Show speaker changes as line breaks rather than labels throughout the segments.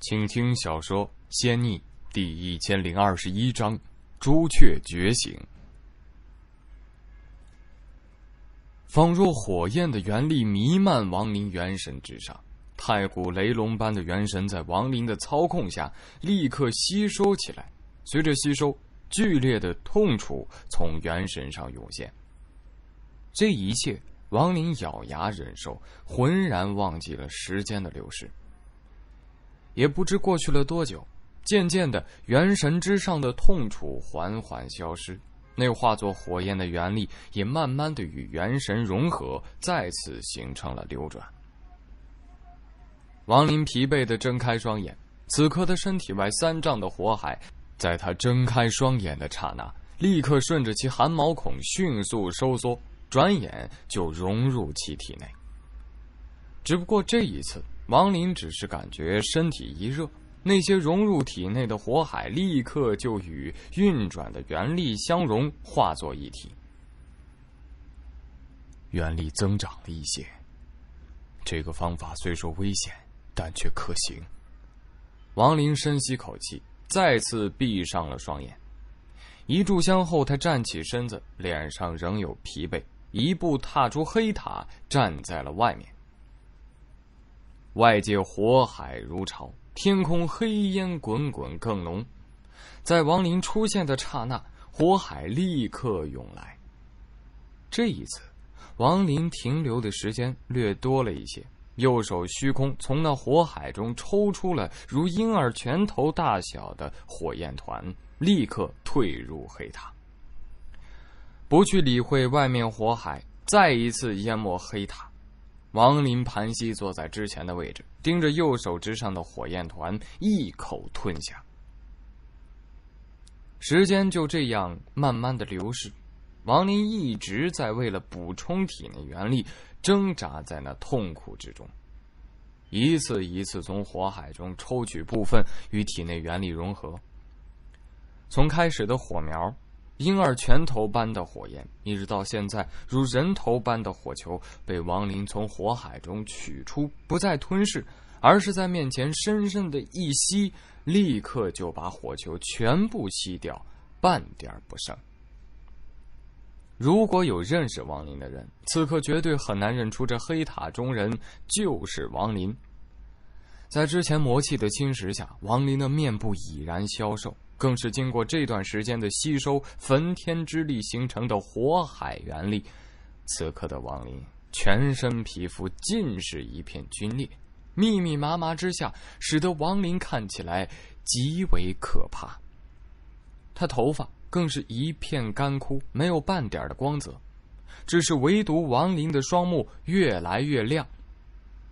请听小说《仙逆》第一千零二十一章《朱雀觉醒》。仿若火焰的元力弥漫亡灵元神之上，太古雷龙般的元神在亡灵的操控下立刻吸收起来。随着吸收，剧烈的痛楚从元神上涌现。这一切，亡灵咬牙忍受，浑然忘记了时间的流逝。也不知过去了多久，渐渐的，元神之上的痛楚缓缓消失，那化作火焰的元力也慢慢的与元神融合，再次形成了流转。王林疲惫的睁开双眼，此刻他身体外三丈的火海，在他睁开双眼的刹那，立刻顺着其汗毛孔迅速收缩，转眼就融入其体内。只不过这一次。王林只是感觉身体一热，那些融入体内的火海立刻就与运转的元力相融，化作一体。元力增长了一些。这个方法虽说危险，但却可行。王林深吸口气，再次闭上了双眼。一炷香后，他站起身子，脸上仍有疲惫，一步踏出黑塔，站在了外面。外界火海如潮，天空黑烟滚滚更浓。在王林出现的刹那，火海立刻涌来。这一次，王林停留的时间略多了一些，右手虚空从那火海中抽出了如婴儿拳头大小的火焰团，立刻退入黑塔，不去理会外面火海，再一次淹没黑塔。王林盘膝坐在之前的位置，盯着右手之上的火焰团，一口吞下。时间就这样慢慢的流逝，王林一直在为了补充体内元力，挣扎在那痛苦之中，一次一次从火海中抽取部分与体内元力融合，从开始的火苗。婴儿拳头般的火焰，一直到现在，如人头般的火球被王林从火海中取出，不再吞噬，而是在面前深深的一吸，立刻就把火球全部吸掉，半点不剩。如果有认识王林的人，此刻绝对很难认出这黑塔中人就是王林。在之前魔气的侵蚀下，王林的面部已然消瘦。更是经过这段时间的吸收焚天之力形成的火海元力，此刻的王林全身皮肤尽是一片皲裂，密密麻麻之下，使得王林看起来极为可怕。他头发更是一片干枯，没有半点的光泽，只是唯独王林的双目越来越亮，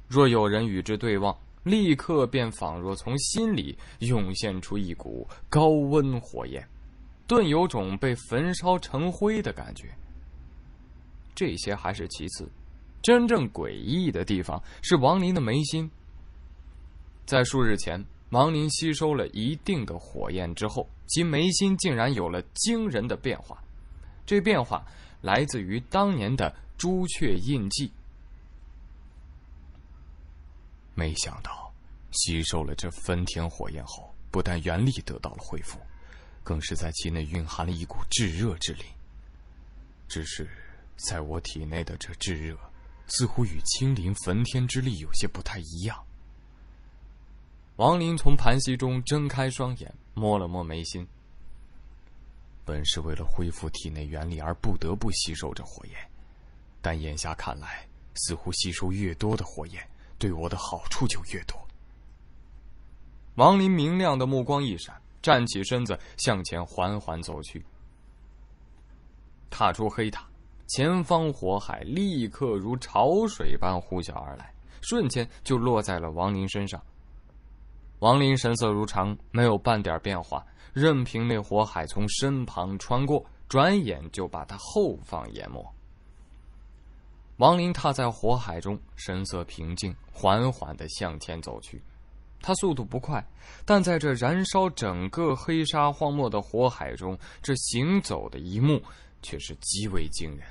若有人与之对望。立刻便仿若从心里涌现出一股高温火焰，顿有种被焚烧成灰的感觉。这些还是其次，真正诡异的地方是王林的眉心。在数日前，王林吸收了一定的火焰之后，其眉心竟然有了惊人的变化，这变化来自于当年的朱雀印记。没想到，吸收了这焚天火焰后，不但元力得到了恢复，更是在其内蕴含了一股炙热之力。只是，在我体内的这炙热，似乎与青灵焚天之力有些不太一样。王林从盘膝中睁开双眼，摸了摸眉心。本是为了恢复体内元力而不得不吸收这火焰，但眼下看来，似乎吸收越多的火焰。对我的好处就越多。王林明亮的目光一闪，站起身子向前缓缓走去，踏出黑塔，前方火海立刻如潮水般呼啸而来，瞬间就落在了王林身上。王林神色如常，没有半点变化，任凭那火海从身旁穿过，转眼就把他后方淹没。王林踏在火海中，神色平静，缓缓地向前走去。他速度不快，但在这燃烧整个黑沙荒漠的火海中，这行走的一幕却是极为惊人。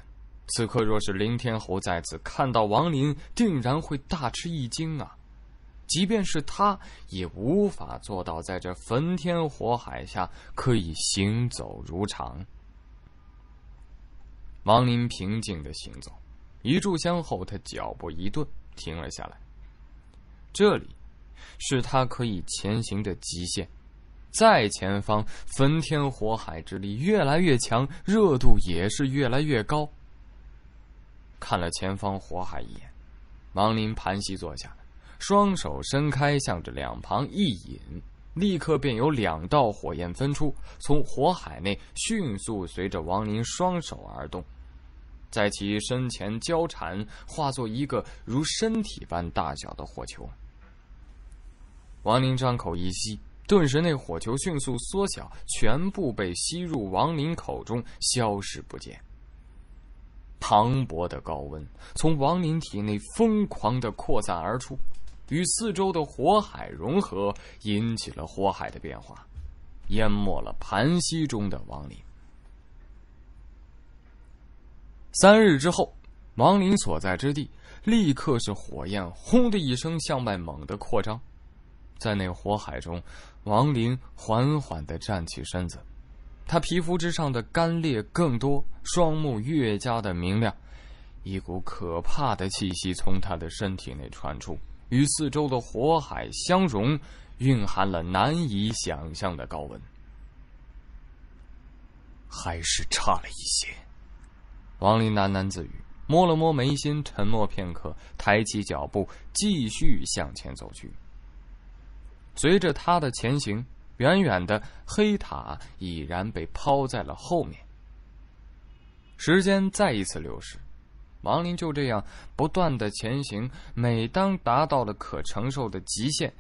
此刻，若是林天侯在此看到王林，定然会大吃一惊啊！即便是他，也无法做到在这焚天火海下可以行走如常。王林平静的行走。一炷香后，他脚步一顿，停了下来。这里是他可以前行的极限，在前方，焚天火海之力越来越强，热度也是越来越高。看了前方火海一眼，王林盘膝坐下，双手伸开，向着两旁一引，立刻便有两道火焰分出，从火海内迅速随着王林双手而动。在其身前交缠，化作一个如身体般大小的火球。王林张口一吸，顿时那火球迅速缩小，全部被吸入王林口中，消失不见。磅礴的高温从王林体内疯狂的扩散而出，与四周的火海融合，引起了火海的变化，淹没了盘溪中的王林。三日之后，王林所在之地立刻是火焰，轰的一声向外猛地扩张。在那火海中，王林缓缓地站起身子，他皮肤之上的干裂更多，双目越加的明亮，一股可怕的气息从他的身体内传出，与四周的火海相融，蕴含了难以想象的高温。还是差了一些。王林喃喃自语，摸了摸眉心，沉默片刻，抬起脚步，继续向前走去。随着他的前行，远远的黑塔已然被抛在了后面。时间再一次流逝，王林就这样不断的前行。每当达到了可承受的极限，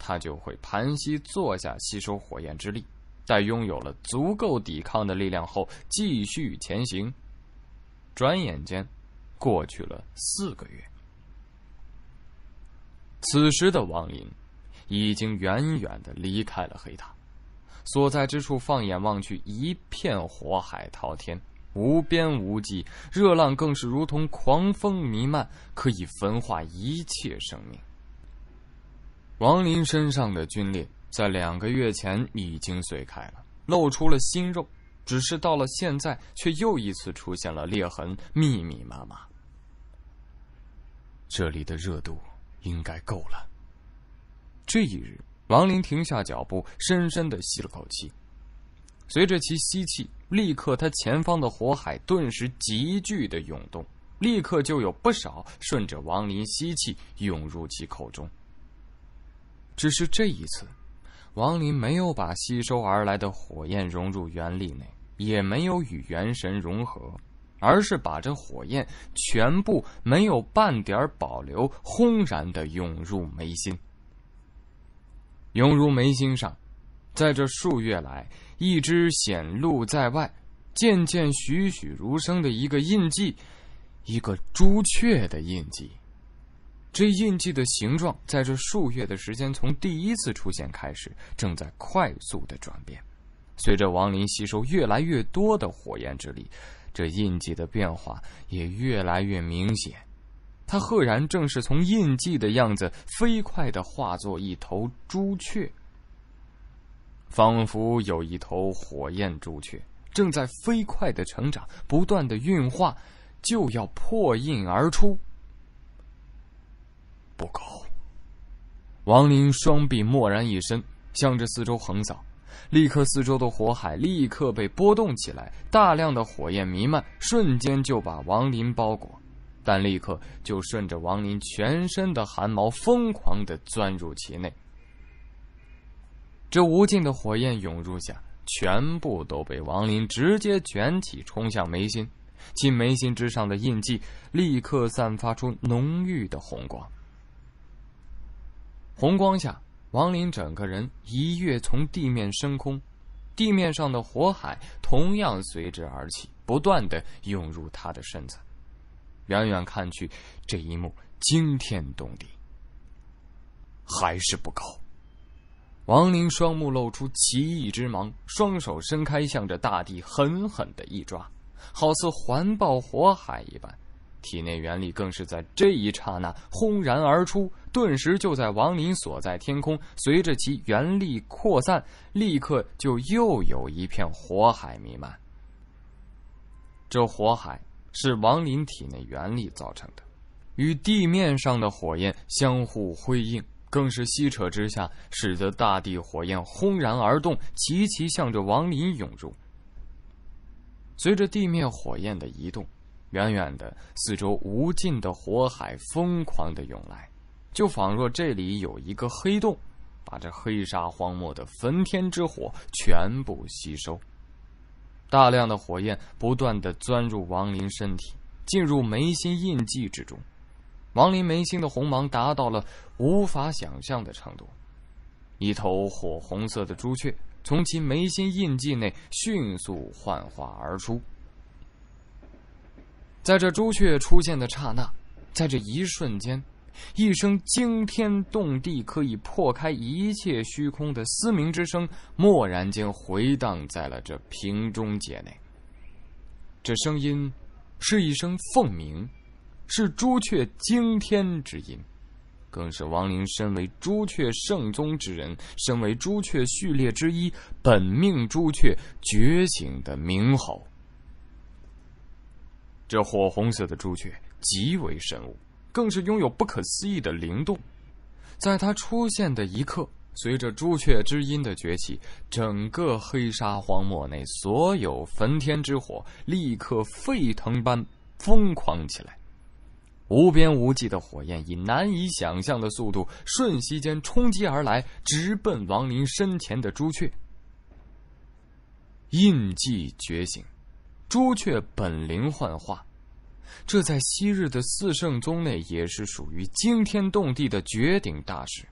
他就会盘膝坐下，吸收火焰之力。在拥有了足够抵抗的力量后，继续前行。转眼间，过去了四个月。此时的王林，已经远远的离开了黑塔，所在之处，放眼望去，一片火海滔天，无边无际，热浪更是如同狂风弥漫，可以焚化一切生命。王林身上的皲裂，在两个月前已经碎开了，露出了新肉。只是到了现在，却又一次出现了裂痕，密密麻麻。这里的热度应该够了。这一日，王林停下脚步，深深的吸了口气。随着其吸气，立刻他前方的火海顿时急剧的涌动，立刻就有不少顺着王林吸气涌入其口中。只是这一次，王林没有把吸收而来的火焰融入原力内。也没有与元神融合，而是把这火焰全部没有半点保留，轰然的涌入眉心，涌入眉心上，在这数月来，一只显露在外、渐渐栩栩如生的一个印记，一个朱雀的印记。这印记的形状，在这数月的时间，从第一次出现开始，正在快速的转变。随着王林吸收越来越多的火焰之力，这印记的变化也越来越明显。他赫然正是从印记的样子飞快的化作一头朱雀，仿佛有一头火焰朱雀正在飞快的成长，不断的运化，就要破印而出。不够！王林双臂蓦然一伸，向着四周横扫。立刻，四周的火海立刻被波动起来，大量的火焰弥漫，瞬间就把王林包裹。但立刻就顺着王林全身的汗毛疯狂的钻入其内。这无尽的火焰涌入下，全部都被王林直接卷起，冲向眉心。其眉心之上的印记立刻散发出浓郁的红光。红光下。王林整个人一跃从地面升空，地面上的火海同样随之而起，不断的涌入他的身子。远远看去，这一幕惊天动地。还是不够，王林双目露出奇异之芒，双手伸开，向着大地狠狠的一抓，好似环抱火海一般，体内元力更是在这一刹那轰然而出。顿时就在王林所在天空，随着其原力扩散，立刻就又有一片火海弥漫。这火海是王林体内原力造成的，与地面上的火焰相互辉映，更是吸扯之下，使得大地火焰轰然而动，齐齐向着王林涌入。随着地面火焰的移动，远远的四周无尽的火海疯狂的涌来。就仿若这里有一个黑洞，把这黑沙荒漠的焚天之火全部吸收。大量的火焰不断的钻入王林身体，进入眉心印记之中。王林眉心的红芒达到了无法想象的程度。一头火红色的朱雀从其眉心印记内迅速幻化而出。在这朱雀出现的刹那，在这一瞬间。一声惊天动地、可以破开一切虚空的嘶鸣之声，蓦然间回荡在了这瓶中界内。这声音，是一声凤鸣，是朱雀惊天之音，更是王林身为朱雀圣宗之人、身为朱雀序列之一本命朱雀觉醒的鸣吼。这火红色的朱雀极为神武，更是拥有不可思议的灵动，在它出现的一刻，随着朱雀之音的崛起，整个黑沙荒漠内所有焚天之火立刻沸腾般疯狂起来，无边无际的火焰以难以想象的速度，瞬息间冲击而来，直奔王林身前的朱雀。印记觉醒，朱雀本灵幻化。这在昔日的四圣宗内也是属于惊天动地的绝顶大事。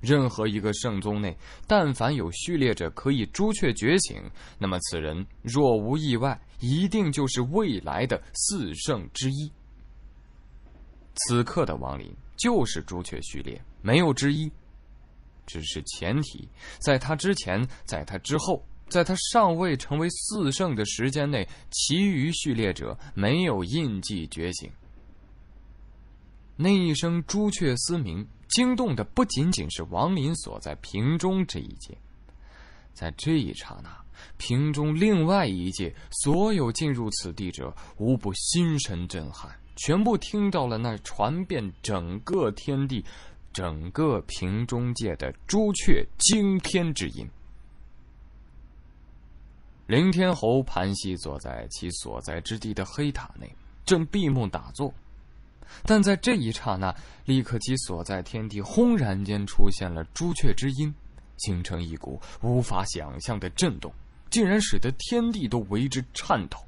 任何一个圣宗内，但凡有序列者可以朱雀觉醒，那么此人若无意外，一定就是未来的四圣之一。此刻的王林就是朱雀序列，没有之一。只是前提，在他之前，在他之后。在他尚未成为四圣的时间内，其余序列者没有印记觉醒。那一声朱雀嘶鸣，惊动的不仅仅是王林所在瓶中这一界，在这一刹那，瓶中另外一界所有进入此地者，无不心神震撼，全部听到了那传遍整个天地、整个瓶中界的朱雀惊天之音。凌天侯盘膝坐在其所在之地的黑塔内，正闭目打坐。但在这一刹那，立刻其所在天地轰然间出现了朱雀之音，形成一股无法想象的震动，竟然使得天地都为之颤抖。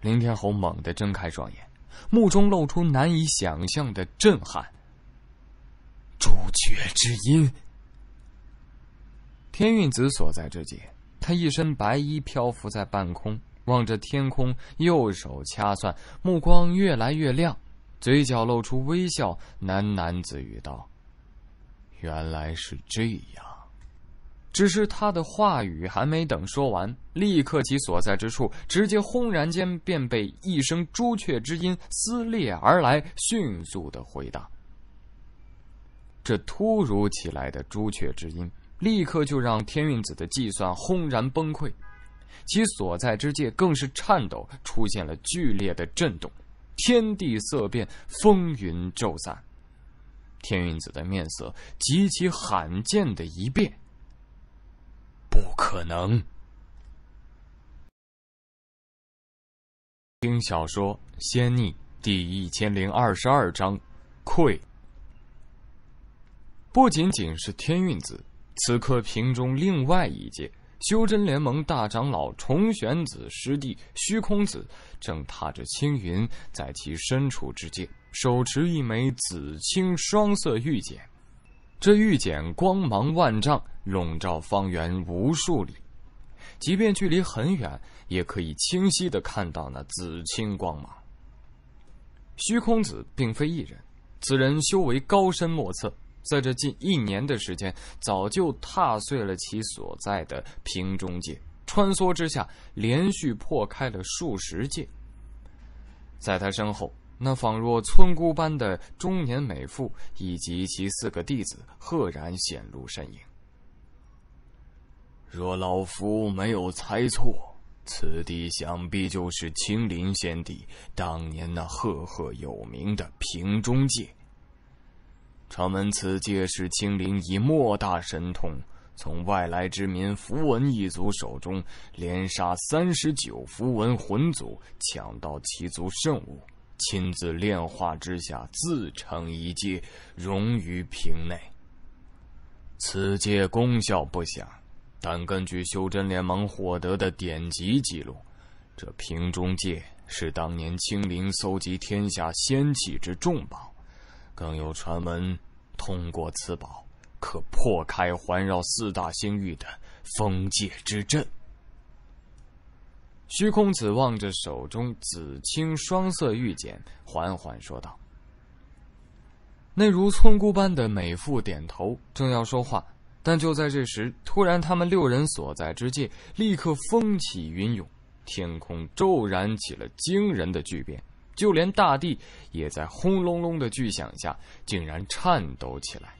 凌天侯猛地睁开双眼，目中露出难以想象的震撼。朱雀之音，天运子所在之地。他一身白衣漂浮在半空，望着天空，右手掐算，目光越来越亮，嘴角露出微笑，喃喃自语道：“原来是这样。”只是他的话语还没等说完，立刻其所在之处直接轰然间便被一声朱雀之音撕裂而来，迅速的回答。这突如其来的朱雀之音。立刻就让天运子的计算轰然崩溃，其所在之界更是颤抖，出现了剧烈的震动，天地色变，风云骤散。天运子的面色极其罕见的一变。不可能。听小说《仙逆》第一千零二十二章，愧。不仅仅是天运子。此刻，瓶中另外一界，修真联盟大长老重玄子师弟虚空子，正踏着青云，在其身处之界，手持一枚紫青双色玉简。这玉简光芒万丈，笼罩方圆无数里，即便距离很远，也可以清晰的看到那紫青光芒。虚空子并非一人，此人修为高深莫测。在这近一年的时间，早就踏碎了其所在的瓶中界，穿梭之下，连续破开了数十界。在他身后，那仿若村姑般的中年美妇以及其四个弟子，赫然显露身影。若老夫没有猜错，此地想必就是青林仙帝当年那赫赫有名的瓶中界。传闻此界是青灵以莫大神通，从外来之民符文一族手中连杀三十九符文魂族，抢到其族圣物，亲自炼化之下自成一界，融于瓶内。此界功效不详，但根据修真联盟获得的典籍记录，这瓶中界是当年青灵搜集天下仙器之重宝。更有传闻，通过此宝可破开环绕四大星域的封界之阵。虚空子望着手中紫青双色玉简，缓缓说道：“那如村姑般的美妇点头，正要说话，但就在这时，突然他们六人所在之界立刻风起云涌，天空骤然起了惊人的巨变。”就连大地也在轰隆隆的巨响下，竟然颤抖起来。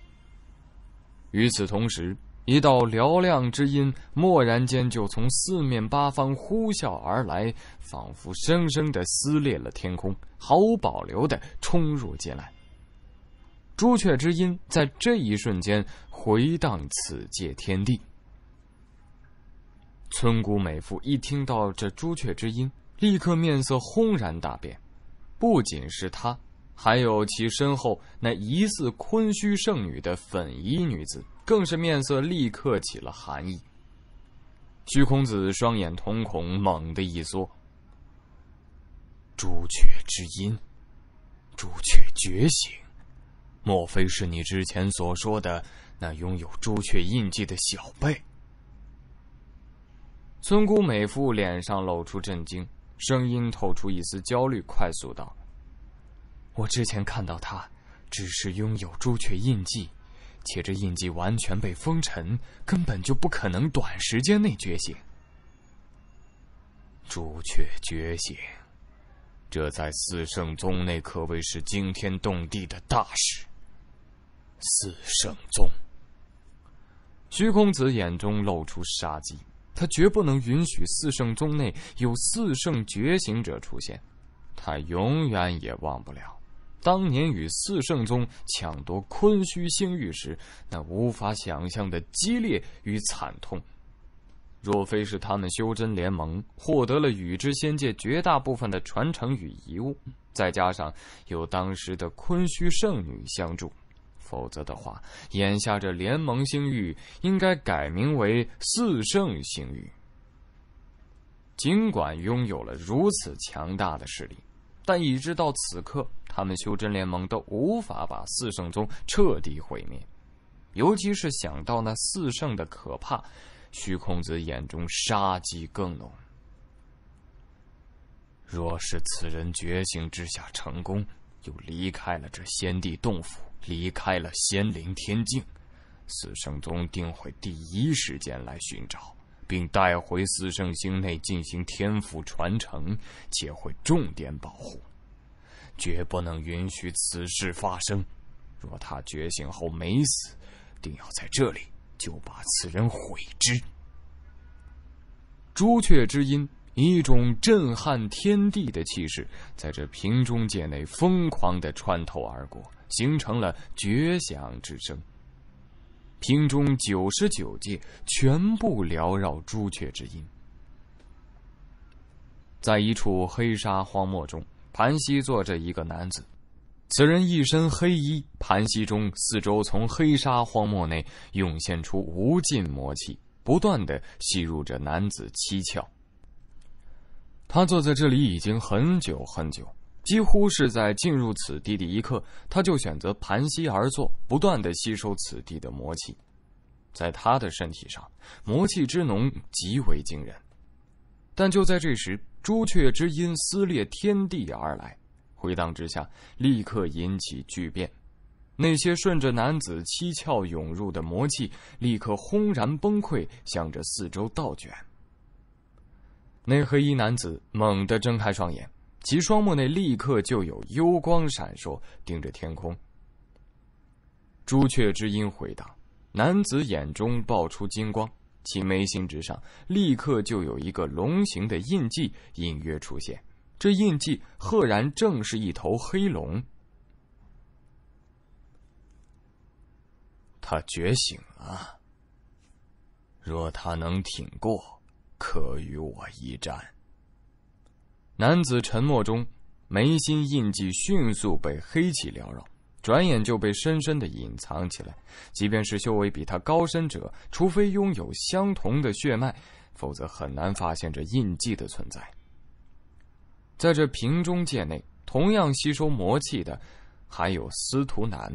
与此同时，一道嘹亮之音蓦然间就从四面八方呼啸而来，仿佛生生的撕裂了天空，毫无保留的冲入进来。朱雀之音在这一瞬间回荡此界天地。村姑美妇一听到这朱雀之音，立刻面色轰然大变。不仅是他，还有其身后那疑似昆虚圣女的粉衣女子，更是面色立刻起了寒意。虚空子双眼瞳孔猛地一缩。朱雀之音，朱雀觉醒，莫非是你之前所说的那拥有朱雀印记的小辈？村姑美妇脸上露出震惊。声音透出一丝焦虑，快速道：“我之前看到他，只是拥有朱雀印记，且这印记完全被封尘，根本就不可能短时间内觉醒。朱雀觉醒，这在四圣宗内可谓是惊天动地的大事。四圣宗，虚空子眼中露出杀机。”他绝不能允许四圣宗内有四圣觉醒者出现，他永远也忘不了当年与四圣宗抢夺昆虚星域时那无法想象的激烈与惨痛。若非是他们修真联盟获得了与之仙界绝大部分的传承与遗物，再加上有当时的昆虚圣女相助。否则的话，眼下这联盟星域应该改名为四圣星域。尽管拥有了如此强大的势力，但一直到此刻，他们修真联盟都无法把四圣宗彻底毁灭。尤其是想到那四圣的可怕，虚空子眼中杀机更浓。若是此人觉醒之下成功，又离开了这先帝洞府。离开了仙灵天境，四圣宗定会第一时间来寻找，并带回四圣星内进行天赋传承，且会重点保护，绝不能允许此事发生。若他觉醒后没死，定要在这里就把此人毁之。朱雀之音，一种震撼天地的气势，在这瓶中界内疯狂的穿透而过。形成了绝响之声。瓶中九十九界全部缭绕朱雀之音。在一处黑沙荒漠中，盘膝坐着一个男子，此人一身黑衣，盘膝中四周从黑沙荒漠内涌现出无尽魔气，不断的吸入着男子七窍。他坐在这里已经很久很久。几乎是在进入此地的一刻，他就选择盘膝而坐，不断的吸收此地的魔气。在他的身体上，魔气之浓极为惊人。但就在这时，朱雀之音撕裂天地而来，回荡之下，立刻引起巨变。那些顺着男子七窍涌入的魔气，立刻轰然崩溃，向着四周倒卷。那黑衣男子猛地睁开双眼。其双目内立刻就有幽光闪烁，盯着天空。朱雀之音回答：“男子眼中爆出金光，其眉心之上立刻就有一个龙形的印记隐约出现。这印记赫然正是一头黑龙。他觉醒了。若他能挺过，可与我一战。”男子沉默中，眉心印记迅速被黑气缭绕，转眼就被深深的隐藏起来。即便是修为比他高深者，除非拥有相同的血脉，否则很难发现这印记的存在。在这瓶中界内，同样吸收魔气的，还有司徒南。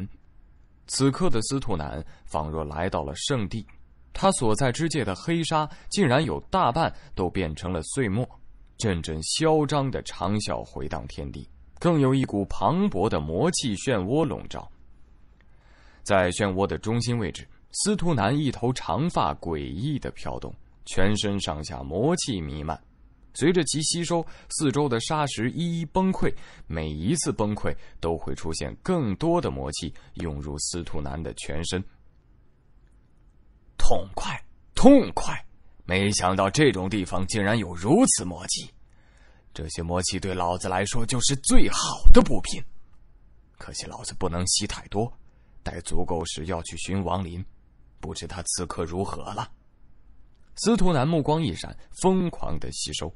此刻的司徒南仿若来到了圣地，他所在之界的黑沙竟然有大半都变成了碎末。阵阵嚣张的长啸回荡天地，更有一股磅礴的魔气漩涡笼罩。在漩涡的中心位置，司徒南一头长发诡异的飘动，全身上下魔气弥漫。随着其吸收，四周的沙石一一崩溃，每一次崩溃都会出现更多的魔气涌入司徒南的全身。痛快，痛快！没想到这种地方竟然有如此魔气，这些魔气对老子来说就是最好的补品。可惜老子不能吸太多，待足够时要去寻王林，不知他此刻如何了。司徒南目光一闪，疯狂的吸收。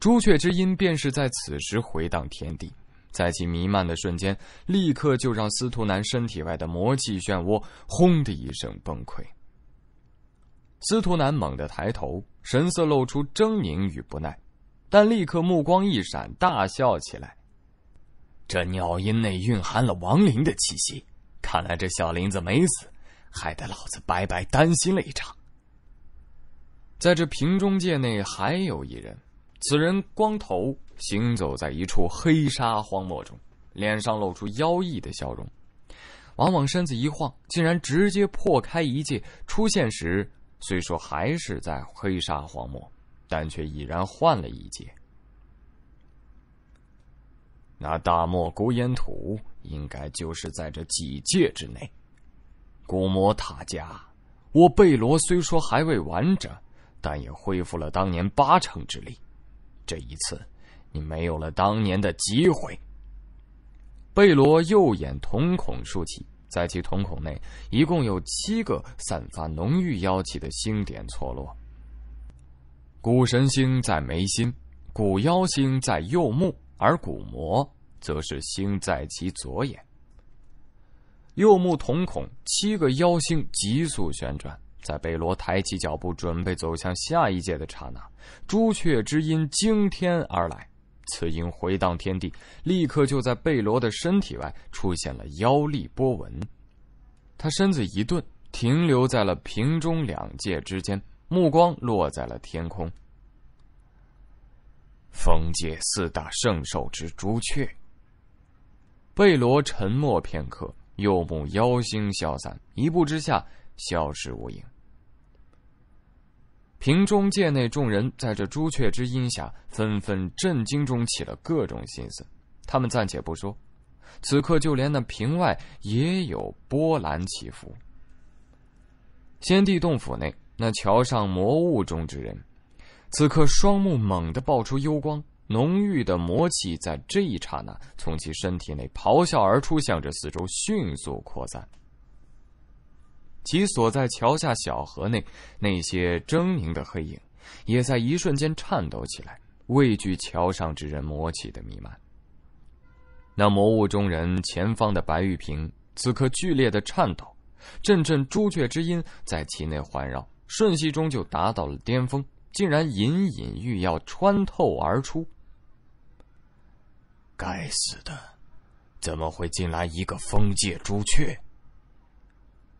朱雀之音便是在此时回荡天地，在其弥漫的瞬间，立刻就让司徒南身体外的魔气漩涡轰的一声崩溃。司徒南猛地抬头，神色露出狰狞与不耐，但立刻目光一闪，大笑起来。这鸟音内蕴含了亡灵的气息，看来这小林子没死，害得老子白白担心了一场。在这瓶中界内还有一人，此人光头，行走在一处黑沙荒漠中，脸上露出妖异的笑容。往往身子一晃，竟然直接破开一界，出现时。虽说还是在黑沙荒漠，但却已然换了一界。那大漠孤烟土，应该就是在这几界之内。古魔塔家，我贝罗虽说还未完整，但也恢复了当年八成之力。这一次，你没有了当年的机会。贝罗右眼瞳孔竖起。在其瞳孔内，一共有七个散发浓郁妖气的星点错落。古神星在眉心，古妖星在右目，而古魔则是星在其左眼。右目瞳孔七个妖星急速旋转，在贝罗抬起脚步准备走向下一界的刹那，朱雀之音惊天而来。此音回荡天地，立刻就在贝罗的身体外出现了妖力波纹。他身子一顿，停留在了瓶中两界之间，目光落在了天空。封界四大圣兽之朱雀。贝罗沉默片刻，右目妖星消散，一步之下消失无影。瓶中界内众人在这朱雀之音下，纷纷震惊中起了各种心思。他们暂且不说，此刻就连那瓶外也有波澜起伏。先帝洞府内，那桥上魔物中之人，此刻双目猛地爆出幽光，浓郁的魔气在这一刹那从其身体内咆哮而出，向着四周迅速扩散。其所在桥下小河内，那些狰狞的黑影，也在一瞬间颤抖起来，畏惧桥上之人魔气的弥漫。那魔物中人前方的白玉瓶，此刻剧烈的颤抖，阵阵朱雀之音在其内环绕，瞬息中就达到了巅峰，竟然隐隐欲要穿透而出。该死的，怎么会进来一个封界朱雀？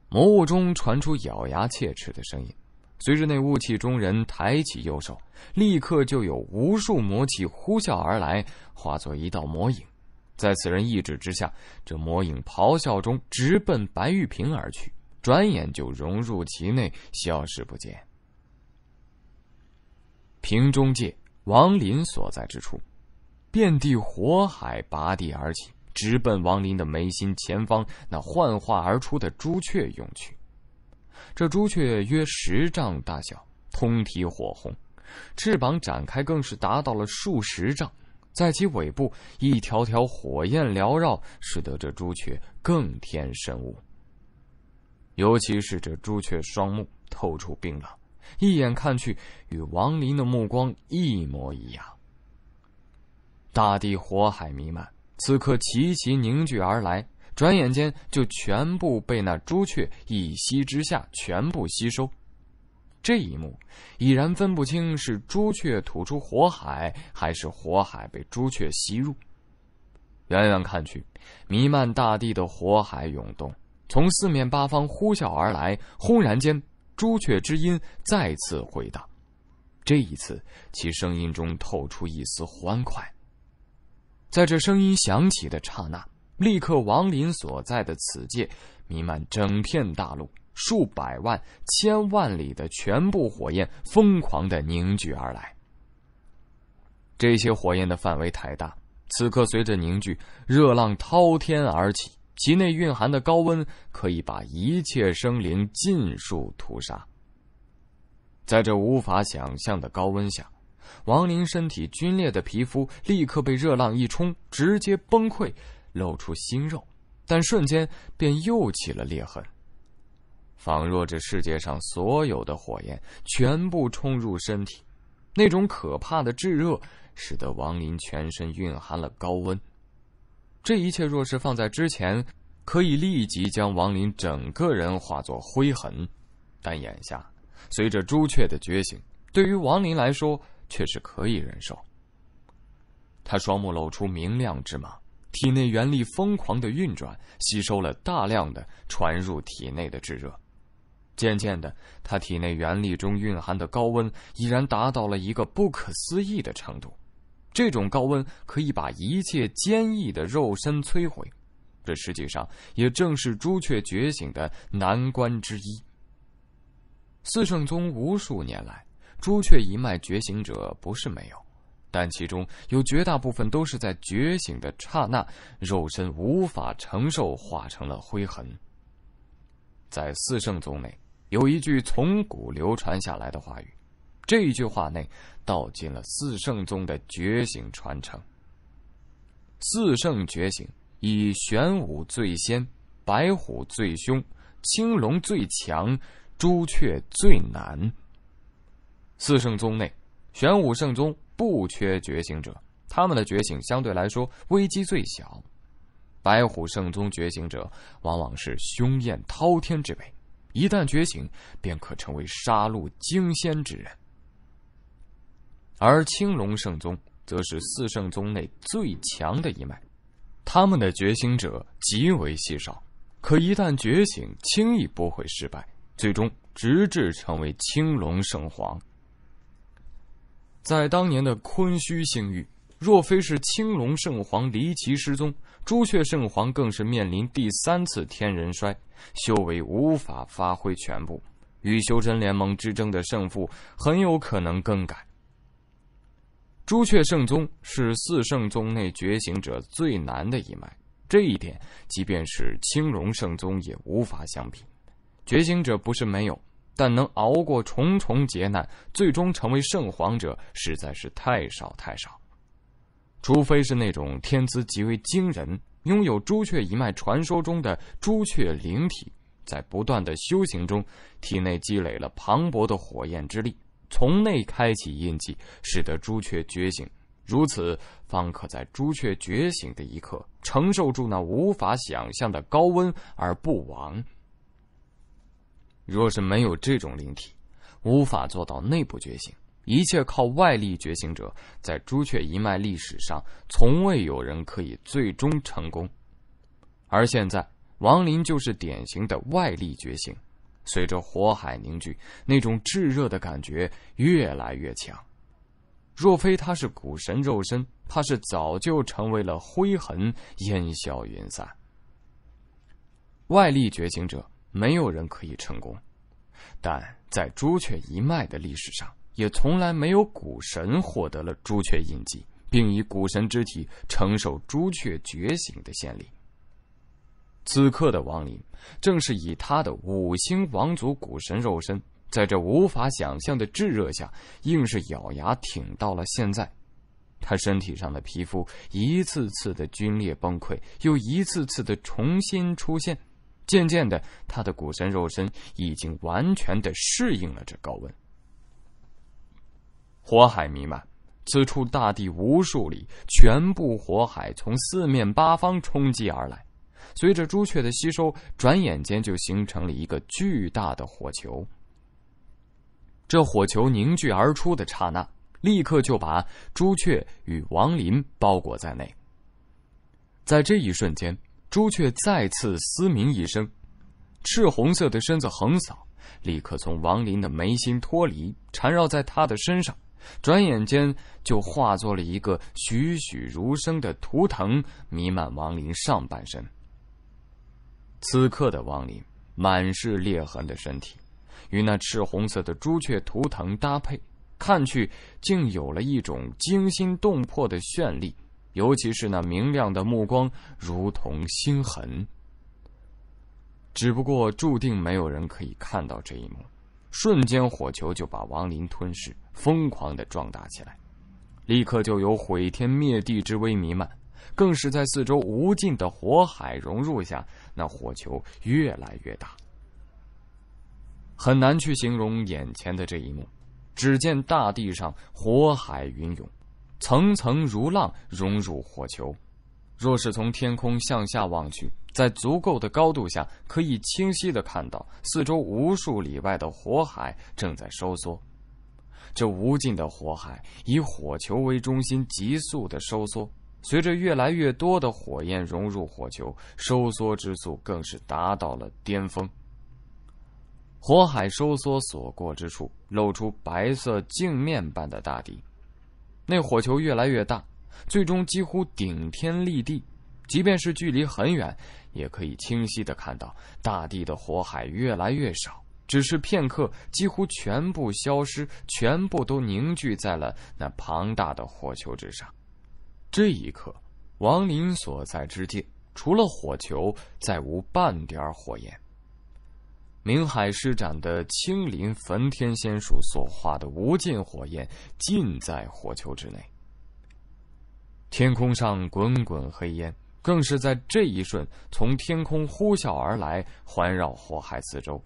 魔物中传出咬牙切齿的声音，随着那雾气中人抬起右手，立刻就有无数魔气呼啸而来，化作一道魔影。在此人一指之下，这魔影咆哮中直奔白玉瓶而去，转眼就融入其内，消失不见。瓶中界，王林所在之处，遍地火海拔地而起。直奔王林的眉心前方那幻化而出的朱雀涌去，这朱雀约十丈大小，通体火红，翅膀展开更是达到了数十丈，在其尾部一条条火焰缭绕，使得这朱雀更添神物。尤其是这朱雀双目透出冰冷，一眼看去与王林的目光一模一样。大地火海弥漫。此刻齐齐凝聚而来，转眼间就全部被那朱雀一吸之下全部吸收。这一幕已然分不清是朱雀吐出火海，还是火海被朱雀吸入。远远看去，弥漫大地的火海涌动，从四面八方呼啸而来。轰然间，朱雀之音再次回荡。这一次，其声音中透出一丝欢快。在这声音响起的刹那，立刻，王林所在的此界弥漫整片大陆数百万千万里的全部火焰疯狂的凝聚而来。这些火焰的范围太大，此刻随着凝聚，热浪滔天而起，其内蕴含的高温可以把一切生灵尽数屠杀。在这无法想象的高温下。王林身体皲裂的皮肤立刻被热浪一冲，直接崩溃，露出新肉，但瞬间便又起了裂痕，仿若这世界上所有的火焰全部冲入身体，那种可怕的炙热，使得王林全身蕴含了高温。这一切若是放在之前，可以立即将王林整个人化作灰痕，但眼下，随着朱雀的觉醒，对于王林来说。却是可以忍受。他双目露出明亮之芒，体内元力疯狂的运转，吸收了大量的传入体内的炙热。渐渐的，他体内元力中蕴含的高温已然达到了一个不可思议的程度。这种高温可以把一切坚毅的肉身摧毁。这实际上也正是朱雀觉醒的难关之一。四圣宗无数年来。朱雀一脉觉醒者不是没有，但其中有绝大部分都是在觉醒的刹那，肉身无法承受，化成了灰痕。在四圣宗内，有一句从古流传下来的话语，这一句话内道尽了四圣宗的觉醒传承。四圣觉醒，以玄武最先，白虎最凶，青龙最强，朱雀最难。四圣宗内，玄武圣宗不缺觉醒者，他们的觉醒相对来说危机最小。白虎圣宗觉醒者往往是凶焰滔天之辈，一旦觉醒，便可成为杀戮惊仙之人。而青龙圣宗则是四圣宗内最强的一脉，他们的觉醒者极为稀少，可一旦觉醒，轻易不会失败，最终直至成为青龙圣皇。在当年的昆虚星域，若非是青龙圣皇离奇失踪，朱雀圣皇更是面临第三次天人衰，修为无法发挥全部，与修真联盟之争的胜负很有可能更改。朱雀圣宗是四圣宗内觉醒者最难的一脉，这一点即便是青龙圣宗也无法相比。觉醒者不是没有。但能熬过重重劫难，最终成为圣皇者，实在是太少太少。除非是那种天资极为惊人，拥有朱雀一脉传说中的朱雀灵体，在不断的修行中，体内积累了磅礴的火焰之力，从内开启印记，使得朱雀觉醒。如此，方可在朱雀觉醒的一刻，承受住那无法想象的高温而不亡。若是没有这种灵体，无法做到内部觉醒，一切靠外力觉醒者，在朱雀一脉历史上从未有人可以最终成功。而现在，王林就是典型的外力觉醒。随着火海凝聚，那种炙热的感觉越来越强。若非他是古神肉身，怕是早就成为了灰痕，烟消云散。外力觉醒者。没有人可以成功，但在朱雀一脉的历史上，也从来没有古神获得了朱雀印记，并以古神之体承受朱雀觉醒的先例。此刻的王林，正是以他的五星王族古神肉身，在这无法想象的炙热下，硬是咬牙挺到了现在。他身体上的皮肤一次次的皲裂崩溃，又一次次的重新出现。渐渐的，他的古神肉身已经完全的适应了这高温。火海弥漫，此处大地无数里，全部火海从四面八方冲击而来。随着朱雀的吸收，转眼间就形成了一个巨大的火球。这火球凝聚而出的刹那，立刻就把朱雀与王林包裹在内。在这一瞬间。朱雀再次嘶鸣一声，赤红色的身子横扫，立刻从王林的眉心脱离，缠绕在他的身上，转眼间就化作了一个栩栩如生的图腾，弥漫王林上半身。此刻的王林满是裂痕的身体，与那赤红色的朱雀图腾搭配，看去竟有了一种惊心动魄的绚丽。尤其是那明亮的目光，如同星痕。只不过注定没有人可以看到这一幕。瞬间，火球就把王林吞噬，疯狂的壮大起来，立刻就有毁天灭地之威弥漫，更是在四周无尽的火海融入下，那火球越来越大。很难去形容眼前的这一幕。只见大地上火海云涌。层层如浪融入火球，若是从天空向下望去，在足够的高度下，可以清晰的看到四周无数里外的火海正在收缩。这无尽的火海以火球为中心急速的收缩，随着越来越多的火焰融入火球，收缩之速更是达到了巅峰。火海收缩所过之处，露出白色镜面般的大地。那火球越来越大，最终几乎顶天立地。即便是距离很远，也可以清晰的看到大地的火海越来越少，只是片刻，几乎全部消失，全部都凝聚在了那庞大的火球之上。这一刻，王林所在之界，除了火球，再无半点火焰。明海施展的青林焚天仙术所化的无尽火焰，尽在火球之内。天空上滚滚黑烟，更是在这一瞬从天空呼啸而来，环绕火海四周。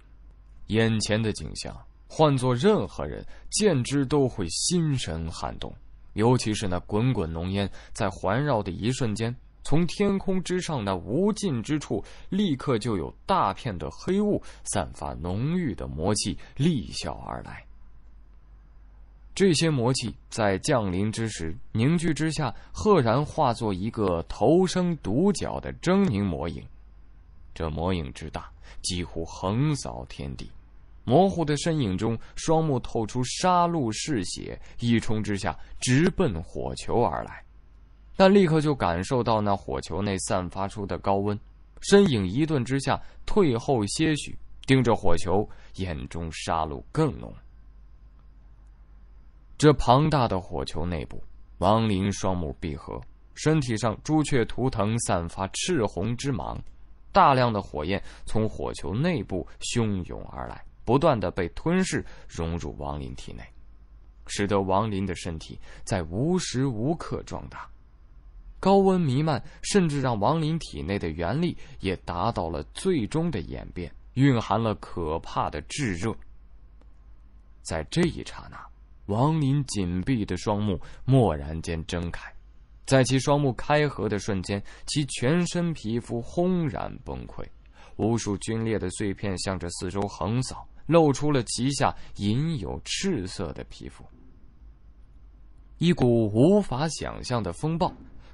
眼前的景象，换做任何人见之都会心神撼动，尤其是那滚滚浓烟在环绕的一瞬间。从天空之上那无尽之处，立刻就有大片的黑雾散发浓郁的魔气，立啸而来。这些魔气在降临之时凝聚之下，赫然化作一个头生独角的狰狞魔影。这魔影之大，几乎横扫天地。模糊的身影中，双目透出杀戮嗜血，一冲之下直奔火球而来。但立刻就感受到那火球内散发出的高温，身影一顿之下退后些许，盯着火球，眼中杀戮更浓。这庞大的火球内部，王林双目闭合，身体上朱雀图腾散发赤红之芒，大量的火焰从火球内部汹涌而来，不断的被吞噬，融入王林体内，使得王林的身体在无时无刻壮大。高温弥漫，甚至让王林体内的元力也达到了最终的演变，蕴含了可怕的炙热。在这一刹那，王林紧闭的双目蓦然间睁开，在其双目开合的瞬间，其全身皮肤轰然崩溃，无数皲裂的碎片向着四周横扫，露出了其下隐有赤色的皮肤。一股无法想象的风暴。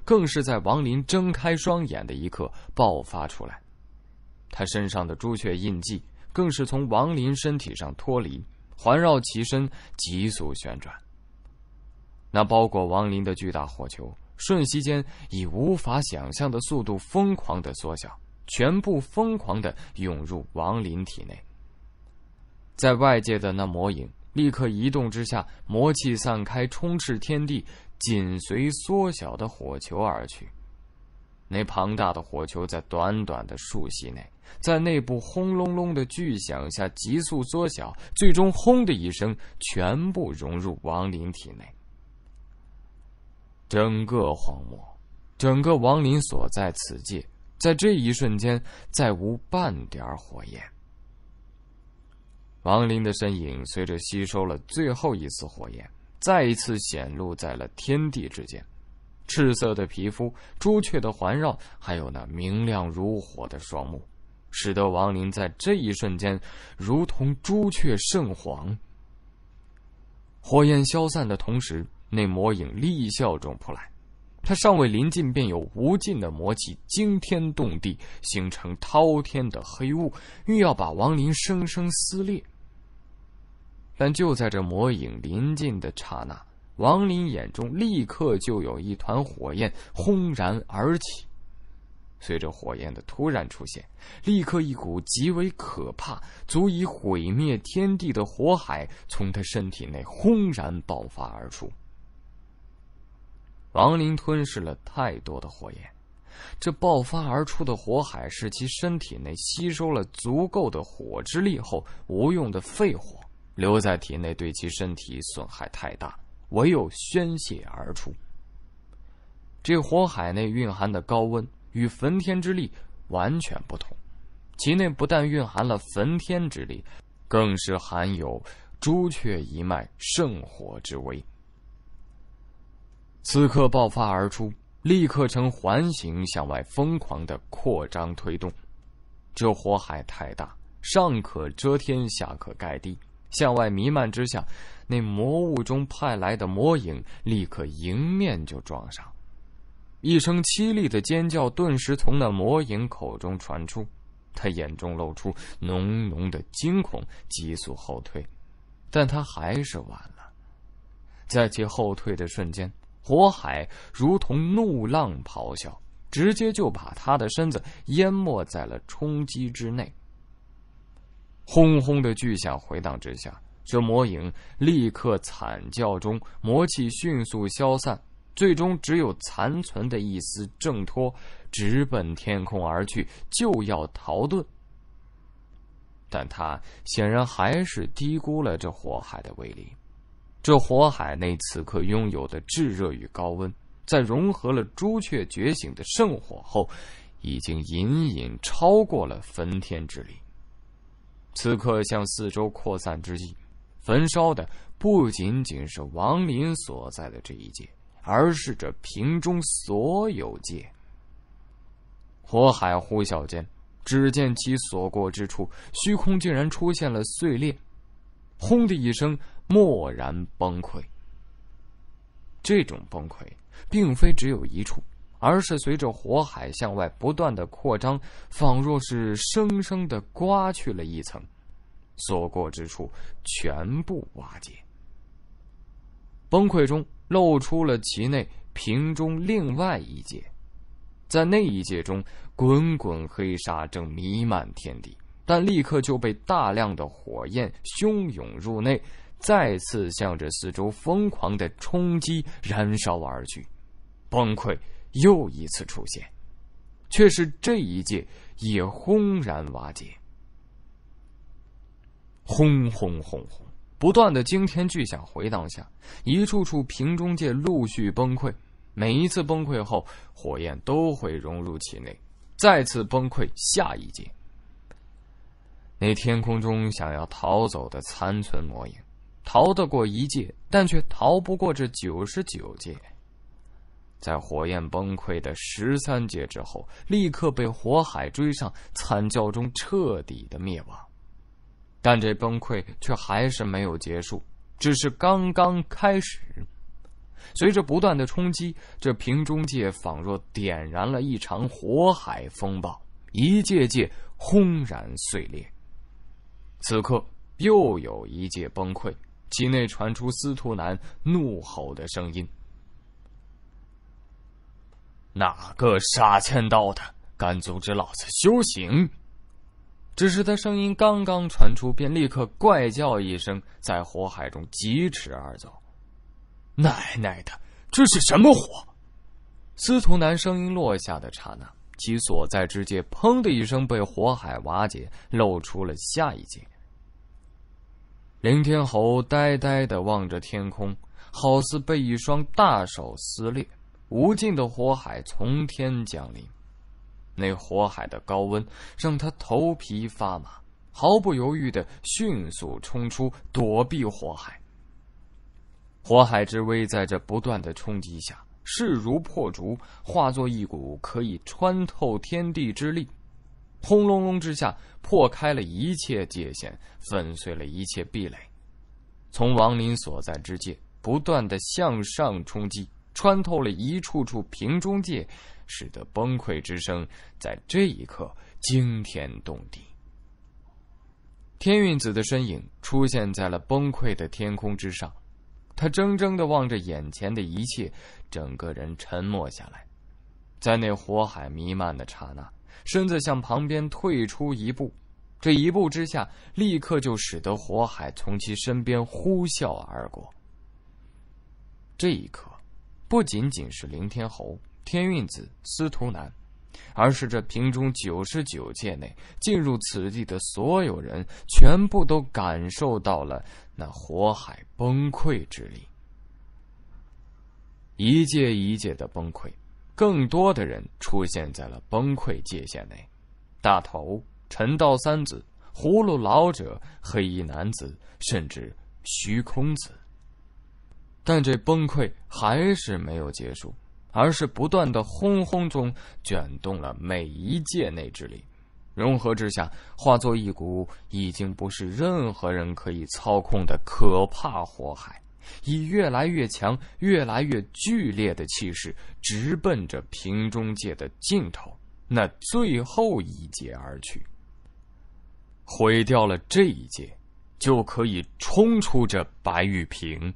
更是在王林睁开双眼的一刻爆发出来，他身上的朱雀印记更是从王林身体上脱离，环绕其身急速旋转。那包裹王林的巨大火球，瞬息间以无法想象的速度疯狂的缩小，全部疯狂的涌入王林体内。在外界的那魔影立刻移动之下，魔气散开，充斥天地。紧随缩小的火球而去，那庞大的火球在短短的数息内，在内部轰隆隆的巨响下急速缩小，最终轰的一声，全部融入王林体内。整个荒漠，整个王林所在此界，在这一瞬间再无半点火焰。王林的身影随着吸收了最后一丝火焰。再一次显露在了天地之间，赤色的皮肤、朱雀的环绕，还有那明亮如火的双目，使得王林在这一瞬间如同朱雀圣皇。火焰消散的同时，那魔影厉啸中扑来，他尚未临近，便有无尽的魔气惊天动地，形成滔天的黑雾，欲要把王林生生撕裂。但就在这魔影临近的刹那，王林眼中立刻就有一团火焰轰然而起。随着火焰的突然出现，立刻一股极为可怕、足以毁灭天地的火海从他身体内轰然爆发而出。王林吞噬了太多的火焰，这爆发而出的火海是其身体内吸收了足够的火之力后无用的废火。留在体内对其身体损害太大，唯有宣泄而出。这火海内蕴含的高温与焚天之力完全不同，其内不但蕴含了焚天之力，更是含有朱雀一脉圣火之威。此刻爆发而出，立刻呈环形向外疯狂的扩张推动。这火海太大，上可遮天，下可盖地。向外弥漫之下，那魔物中派来的魔影立刻迎面就撞上，一声凄厉的尖叫顿时从那魔影口中传出，他眼中露出浓浓的惊恐，急速后退，但他还是晚了，在其后退的瞬间，火海如同怒浪咆哮，直接就把他的身子淹没在了冲击之内。轰轰的巨响回荡之下，这魔影立刻惨叫中，魔气迅速消散，最终只有残存的一丝挣脱，直奔天空而去，就要逃遁。但他显然还是低估了这火海的威力，这火海内此刻拥有的炙热与高温，在融合了朱雀觉醒的圣火后，已经隐隐超过了焚天之力。此刻向四周扩散之际，焚烧的不仅仅是王林所在的这一界，而是这瓶中所有界。火海呼啸间，只见其所过之处，虚空竟然出现了碎裂，轰的一声，蓦然崩溃。这种崩溃，并非只有一处。而是随着火海向外不断的扩张，仿若是生生的刮去了一层，所过之处全部瓦解。崩溃中露出了其内瓶中另外一界，在那一界中，滚滚黑沙正弥漫天地，但立刻就被大量的火焰汹涌入内，再次向着四周疯狂的冲击燃烧而去，崩溃。又一次出现，却是这一界也轰然瓦解。轰轰轰轰，不断的惊天巨响回荡下，一处处瓶中界陆续崩溃。每一次崩溃后，火焰都会融入其内，再次崩溃下一界。那天空中想要逃走的残存魔影，逃得过一界，但却逃不过这九十九界。在火焰崩溃的十三界之后，立刻被火海追上，惨叫中彻底的灭亡。但这崩溃却还是没有结束，只是刚刚开始。随着不断的冲击，这瓶中界仿若点燃了一场火海风暴，一界界轰然碎裂。此刻又有一界崩溃，其内传出司徒南怒吼的声音。哪个杀千刀的敢阻止老子修行？只是他声音刚刚传出，便立刻怪叫一声，在火海中疾驰而走。奶奶的，这是什么火？司徒南声音落下的刹那，其所在之界“砰”的一声被火海瓦解，露出了下一节。凌天侯呆呆的望着天空，好似被一双大手撕裂。无尽的火海从天降临，那火海的高温让他头皮发麻，毫不犹豫的迅速冲出躲避火海。火海之威在这不断的冲击下势如破竹，化作一股可以穿透天地之力，轰隆隆之下破开了一切界限，粉碎了一切壁垒，从王林所在之界不断的向上冲击。穿透了一处处瓶中界，使得崩溃之声在这一刻惊天动地。天运子的身影出现在了崩溃的天空之上，他怔怔的望着眼前的一切，整个人沉默下来。在那火海弥漫的刹那，身子向旁边退出一步，这一步之下，立刻就使得火海从其身边呼啸而过。这一刻。不仅仅是凌天侯、天运子、司徒南，而是这瓶中九十九界内进入此地的所有人，全部都感受到了那火海崩溃之力。一界一界的崩溃，更多的人出现在了崩溃界限内。大头、陈道三子、葫芦老者、黑衣男子，甚至虚空子。但这崩溃还是没有结束，而是不断的轰轰中卷动了每一界内之力，融合之下化作一股已经不是任何人可以操控的可怕火海，以越来越强、越来越剧烈的气势直奔着瓶中界的尽头那最后一界而去。毁掉了这一界，就可以冲出这白玉瓶。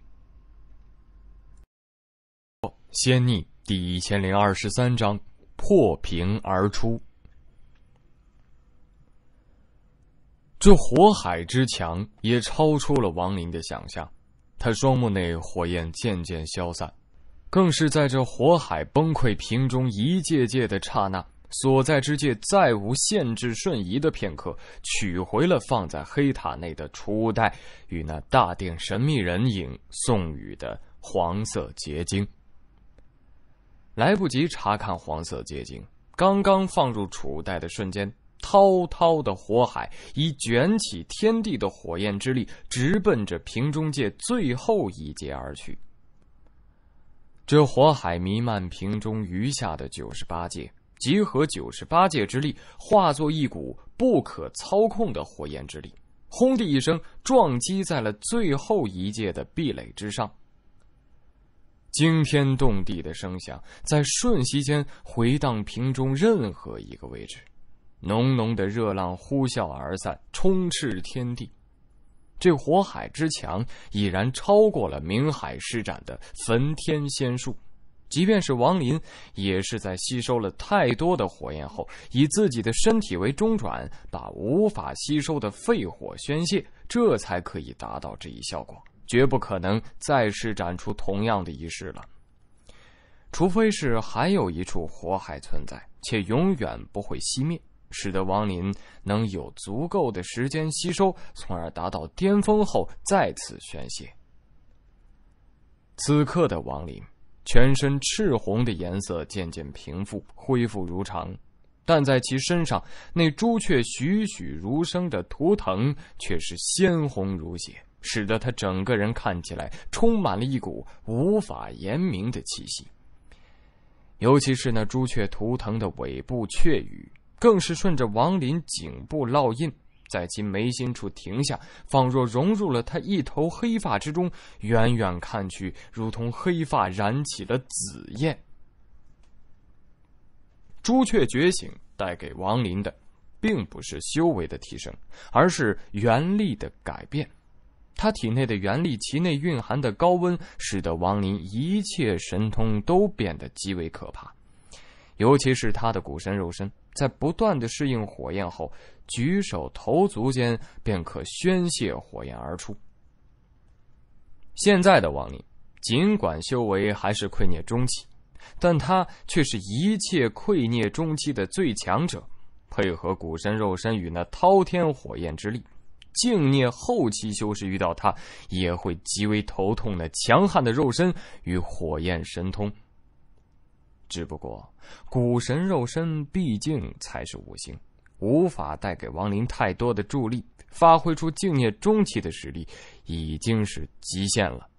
仙逆第一千零二十三章破瓶而出。这火海之强也超出了王林的想象，他双目内火焰渐渐消散，更是在这火海崩溃瓶中一界界的刹那，所在之界再无限制瞬移的片刻，取回了放在黑塔内的储物袋与那大殿神秘人影送予的黄色结晶。来不及查看黄色结晶，刚刚放入储袋的瞬间，滔滔的火海以卷起天地的火焰之力，直奔着瓶中界最后一阶而去。这火海弥漫瓶中余下的九十八界，集合九十八界之力，化作一股不可操控的火焰之力，轰地一声，撞击在了最后一界的壁垒之上。惊天动地的声响在瞬息间回荡瓶中任何一个位置，浓浓的热浪呼啸而散，充斥天地。这火海之强已然超过了明海施展的焚天仙术，即便是王林，也是在吸收了太多的火焰后，以自己的身体为中转，把无法吸收的废火宣泄，这才可以达到这一效果。绝不可能再施展出同样的仪式了，除非是还有一处火海存在，且永远不会熄灭，使得王林能有足够的时间吸收，从而达到巅峰后再次宣泄。此刻的王林全身赤红的颜色渐渐平复，恢复如常，但在其身上那朱雀栩栩如生的图腾却是鲜红如血。使得他整个人看起来充满了一股无法言明的气息，尤其是那朱雀图腾的尾部雀羽，更是顺着王林颈部烙印，在其眉心处停下，仿若融入了他一头黑发之中。远远看去，如同黑发燃起了紫焰。朱雀觉醒带给王林的，并不是修为的提升，而是元力的改变。他体内的元力，其内蕴含的高温，使得王林一切神通都变得极为可怕。尤其是他的古神肉身，在不断的适应火焰后，举手投足间便可宣泄火焰而出。现在的王林，尽管修为还是愧孽中期，但他却是一切愧孽中期的最强者，配合古神肉身与那滔天火焰之力。净涅后期修士遇到他也会极为头痛的强悍的肉身与火焰神通。只不过古神肉身毕竟才是五行，无法带给王林太多的助力。发挥出境界中期的实力已经是极限了。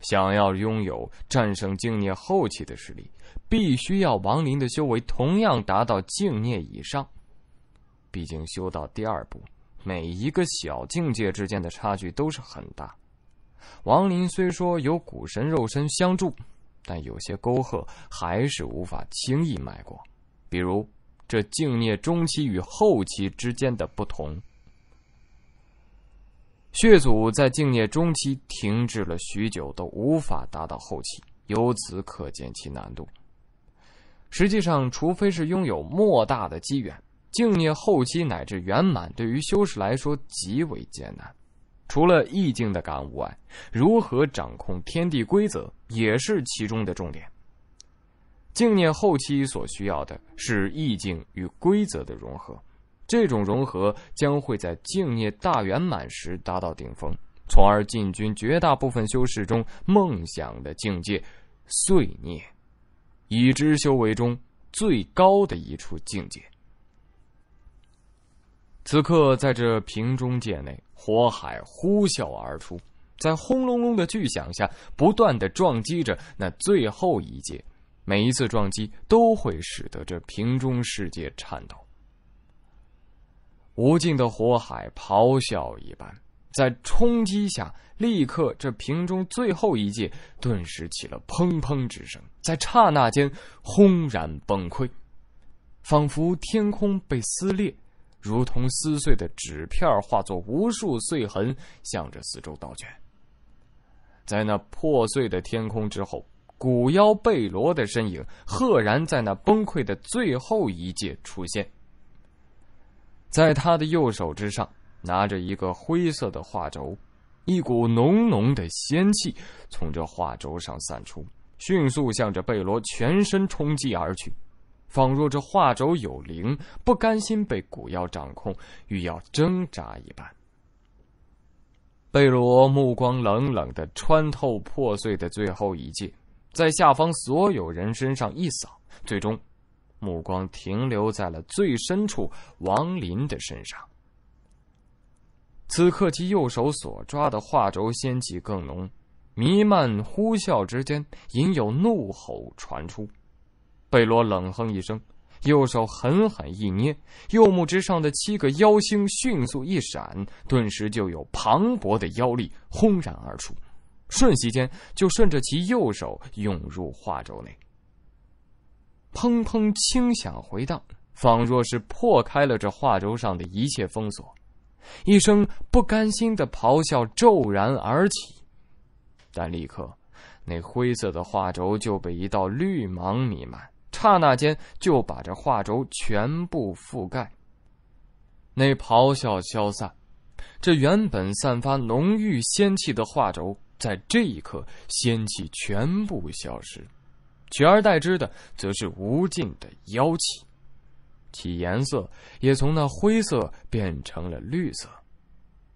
想要拥有战胜境界后期的实力，必须要王林的修为同样达到境界以上。毕竟修到第二步。每一个小境界之间的差距都是很大。王林虽说有古神肉身相助，但有些沟壑还是无法轻易迈过，比如这境涅中期与后期之间的不同。血祖在境界中期停滞了许久，都无法达到后期，由此可见其难度。实际上，除非是拥有莫大的机缘。静念后期乃至圆满，对于修士来说极为艰难。除了意境的感悟外，如何掌控天地规则也是其中的重点。静念后期所需要的是意境与规则的融合，这种融合将会在静念大圆满时达到顶峰，从而进军绝大部分修士中梦想的境界——碎念，已知修为中最高的一处境界。此刻，在这瓶中界内，火海呼啸而出，在轰隆隆的巨响下，不断的撞击着那最后一界，每一次撞击都会使得这瓶中世界颤抖。无尽的火海咆哮一般，在冲击下，立刻这瓶中最后一界顿时起了砰砰之声，在刹那间轰然崩溃，仿佛天空被撕裂。如同撕碎的纸片，化作无数碎痕，向着四周倒卷。在那破碎的天空之后，古妖贝罗的身影赫然在那崩溃的最后一界出现。在他的右手之上，拿着一个灰色的画轴，一股浓浓的仙气从这画轴上散出，迅速向着贝罗全身冲击而去。仿若这画轴有灵，不甘心被古妖掌控，欲要挣扎一般。贝罗目光冷冷的穿透破碎的最后一界，在下方所有人身上一扫，最终目光停留在了最深处王林的身上。此刻其右手所抓的画轴仙气更浓，弥漫呼啸之间，隐有怒吼传出。贝罗冷哼一声，右手狠狠一捏，右目之上的七个妖星迅速一闪，顿时就有磅礴的妖力轰然而出，瞬息间就顺着其右手涌入画轴内。砰砰轻响回荡，仿若是破开了这画轴上的一切封锁，一声不甘心的咆哮骤然而起，但立刻，那灰色的画轴就被一道绿芒弥漫。刹那间就把这画轴全部覆盖。那咆哮消散，这原本散发浓郁仙气的画轴，在这一刻仙气全部消失，取而代之的则是无尽的妖气，其颜色也从那灰色变成了绿色。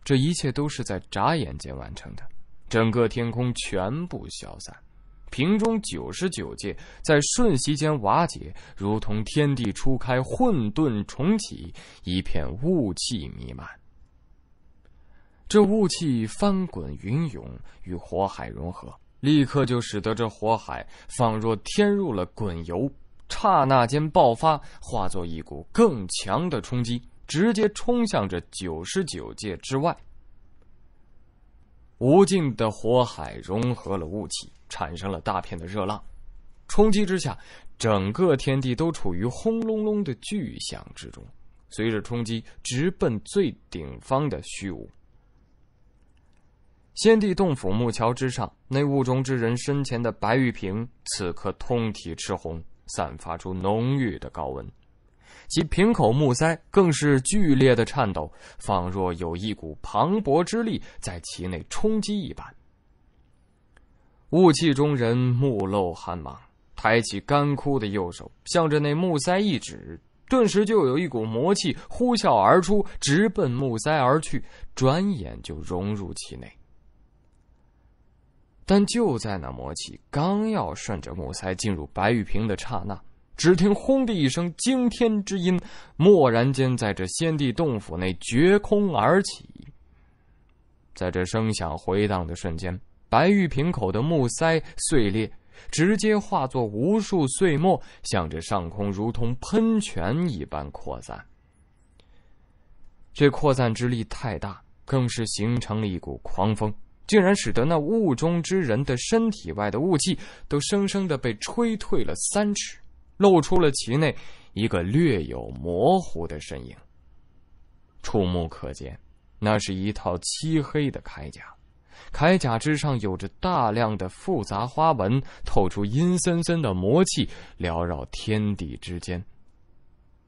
这一切都是在眨眼间完成的，整个天空全部消散。瓶中九十九界在瞬息间瓦解，如同天地初开、混沌重启，一片雾气弥漫。这雾气翻滚云涌，与火海融合，立刻就使得这火海仿若添入了滚油，刹那间爆发，化作一股更强的冲击，直接冲向这九十九界之外。无尽的火海融合了雾气，产生了大片的热浪。冲击之下，整个天地都处于轰隆隆的巨响之中。随着冲击，直奔最顶方的虚无。先帝洞府木桥之上，那雾中之人身前的白玉瓶，此刻通体赤红，散发出浓郁的高温。其瓶口木塞更是剧烈的颤抖，仿若有一股磅礴之力在其内冲击一般。雾气中人目露寒芒，抬起干枯的右手，向着那木塞一指，顿时就有一股魔气呼啸而出，直奔木塞而去，转眼就融入其内。但就在那魔气刚要顺着木塞进入白玉瓶的刹那，只听“轰”的一声惊天之音，蓦然间在这先帝洞府内绝空而起。在这声响回荡的瞬间，白玉瓶口的木塞碎裂，直接化作无数碎末，向着上空如同喷泉一般扩散。这扩散之力太大，更是形成了一股狂风，竟然使得那雾中之人的身体外的雾气都生生的被吹退了三尺。露出了其内一个略有模糊的身影。触目可见，那是一套漆黑的铠甲，铠甲之上有着大量的复杂花纹，透出阴森森的魔气，缭绕天地之间。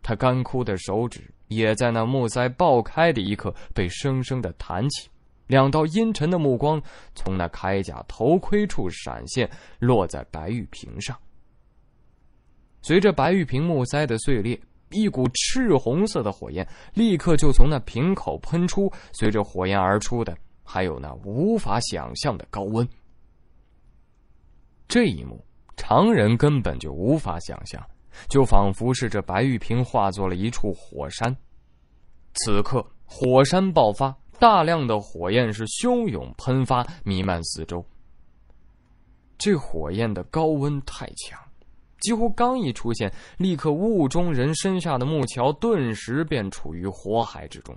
他干枯的手指也在那木塞爆开的一刻被生生的弹起，两道阴沉的目光从那铠甲头盔处闪现，落在白玉瓶上。随着白玉瓶木塞的碎裂，一股赤红色的火焰立刻就从那瓶口喷出。随着火焰而出的，还有那无法想象的高温。这一幕，常人根本就无法想象，就仿佛是这白玉瓶化作了一处火山。此刻，火山爆发，大量的火焰是汹涌喷发，弥漫四周。这火焰的高温太强。几乎刚一出现，立刻雾中人身下的木桥顿时便处于火海之中，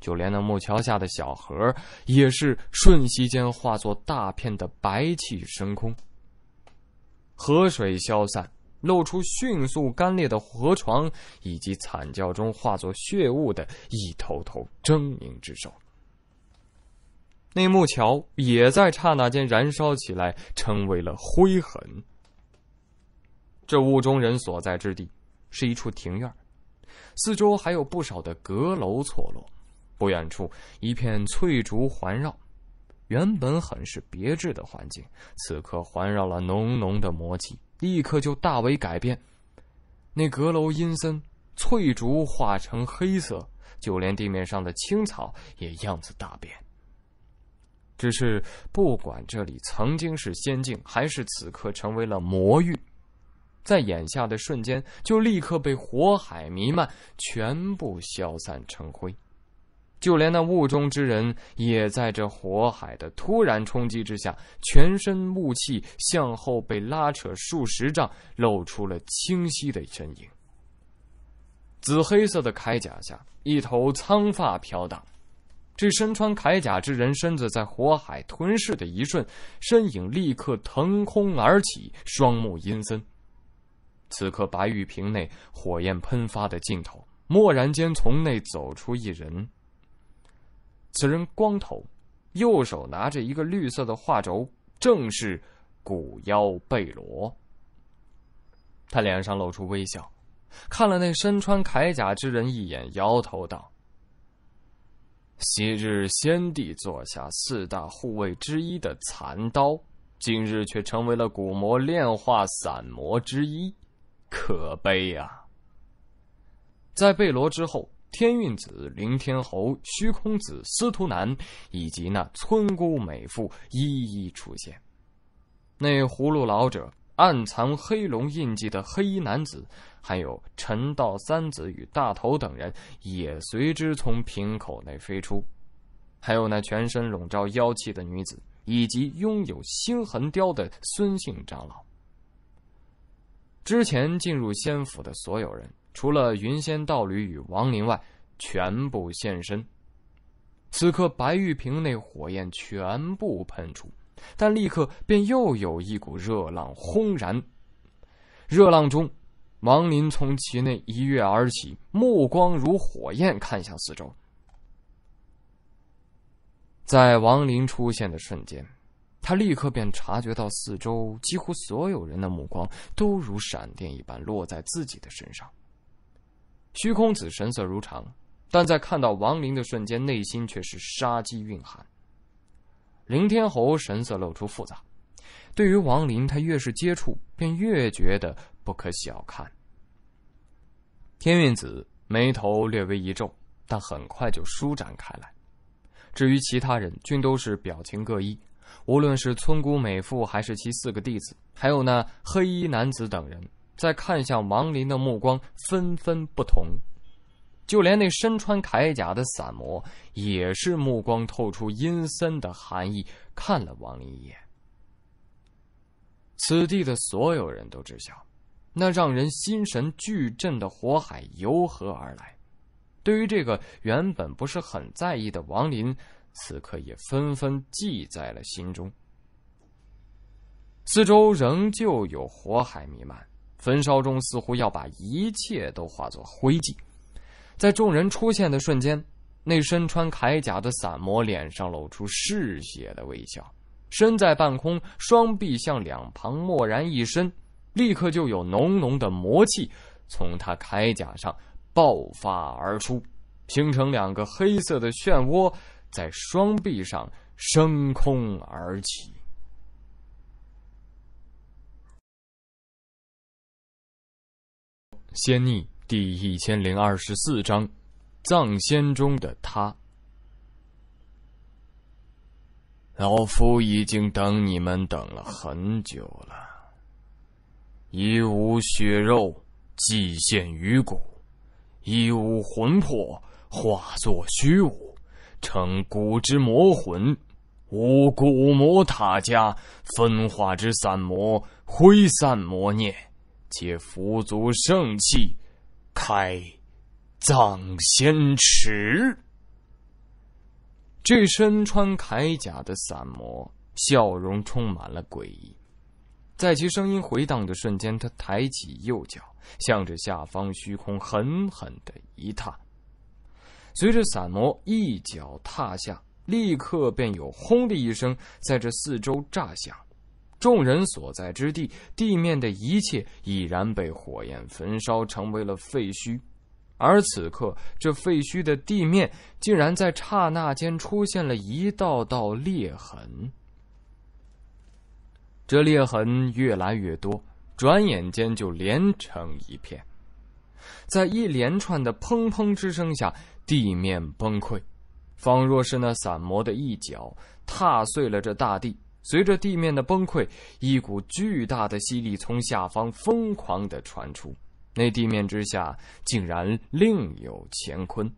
就连那木桥下的小河也是瞬息间化作大片的白气升空，河水消散，露出迅速干裂的河床，以及惨叫中化作血雾的一头头狰狞之手。那木桥也在刹那间燃烧起来，成为了灰痕。这雾中人所在之地，是一处庭院，四周还有不少的阁楼错落。不远处一片翠竹环绕，原本很是别致的环境，此刻环绕了浓浓的魔气，立刻就大为改变。那阁楼阴森，翠竹化成黑色，就连地面上的青草也样子大变。只是不管这里曾经是仙境，还是此刻成为了魔域。在眼下的瞬间，就立刻被火海弥漫，全部消散成灰。就连那雾中之人，也在这火海的突然冲击之下，全身雾气向后被拉扯数十丈，露出了清晰的身影。紫黑色的铠甲下，一头苍发飘荡。这身穿铠甲之人，身子在火海吞噬的一瞬，身影立刻腾空而起，双目阴森。此刻，白玉瓶内火焰喷发的尽头，蓦然间从内走出一人。此人光头，右手拿着一个绿色的画轴，正是古妖贝罗。他脸上露出微笑，看了那身穿铠甲之人一眼，摇头道：“昔日先帝座下四大护卫之一的残刀，今日却成为了古魔炼化散魔之一。”可悲呀！在贝罗之后，天运子、凌天侯、虚空子、司徒南以及那村姑美妇一一出现。那葫芦老者、暗藏黑龙印记的黑衣男子，还有陈道三子与大头等人，也随之从瓶口内飞出。还有那全身笼罩妖气的女子，以及拥有星痕雕的孙姓长老。之前进入仙府的所有人，除了云仙道侣与王林外，全部现身。此刻，白玉瓶内火焰全部喷出，但立刻便又有一股热浪轰然。热浪中，王林从其内一跃而起，目光如火焰，看向四周。在王林出现的瞬间。他立刻便察觉到，四周几乎所有人的目光都如闪电一般落在自己的身上。虚空子神色如常，但在看到王林的瞬间，内心却是杀机蕴含。凌天侯神色露出复杂，对于王林，他越是接触，便越觉得不可小看。天运子眉头略微一皱，但很快就舒展开来。至于其他人，均都是表情各异。无论是村姑美妇，还是其四个弟子，还有那黑衣男子等人，在看向王林的目光纷纷不同，就连那身穿铠甲的散魔，也是目光透出阴森的寒意，看了王林一眼。此地的所有人都知晓，那让人心神俱震的火海由何而来。对于这个原本不是很在意的王林。此刻也纷纷记在了心中。四周仍旧有火海弥漫，焚烧中似乎要把一切都化作灰烬。在众人出现的瞬间，那身穿铠甲的散魔脸上露出嗜血的微笑，身在半空，双臂向两旁蓦然一伸，立刻就有浓浓的魔气从他铠甲上爆发而出，形成两个黑色的漩涡。在双臂上升空而起。仙逆第一千零二十四章：藏仙中的他。老夫已经等你们等了很久了，一无血肉，寄献于骨；一无魂魄，化作虚无。称古之魔魂，无古魔塔家分化之散魔挥散魔念，皆佛足圣器，开葬仙池。这身穿铠甲的散魔笑容充满了诡异，在其声音回荡的瞬间，他抬起右脚，向着下方虚空狠狠的一踏。随着散魔一脚踏下，立刻便有“轰”的一声在这四周炸响。众人所在之地，地面的一切已然被火焰焚烧成为了废墟，而此刻这废墟的地面竟然在刹那间出现了一道道裂痕。这裂痕越来越多，转眼间就连成一片，在一连串的“砰砰”之声下。地面崩溃，方若是那散魔的一脚踏碎了这大地。随着地面的崩溃，一股巨大的吸力从下方疯狂的传出。那地面之下竟然另有乾坤，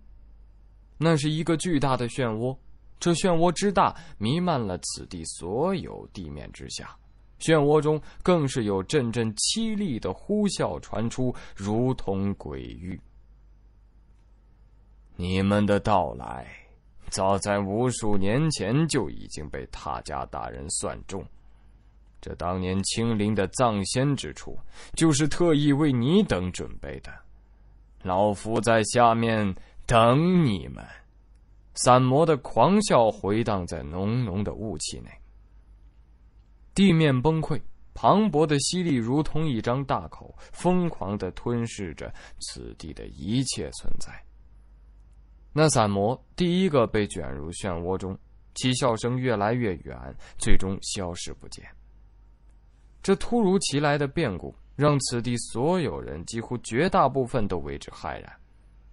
那是一个巨大的漩涡。这漩涡之大，弥漫了此地所有地面之下。漩涡中更是有阵阵凄厉的呼啸传出，如同鬼域。你们的到来，早在无数年前就已经被塔家大人算中。这当年青灵的葬仙之处，就是特意为你等准备的。老夫在下面等你们。散魔的狂笑回荡在浓浓的雾气内，地面崩溃，磅礴的吸力如同一张大口，疯狂的吞噬着此地的一切存在。那散魔第一个被卷入漩涡中，其笑声越来越远，最终消失不见。这突如其来的变故让此地所有人几乎绝大部分都为之骇然，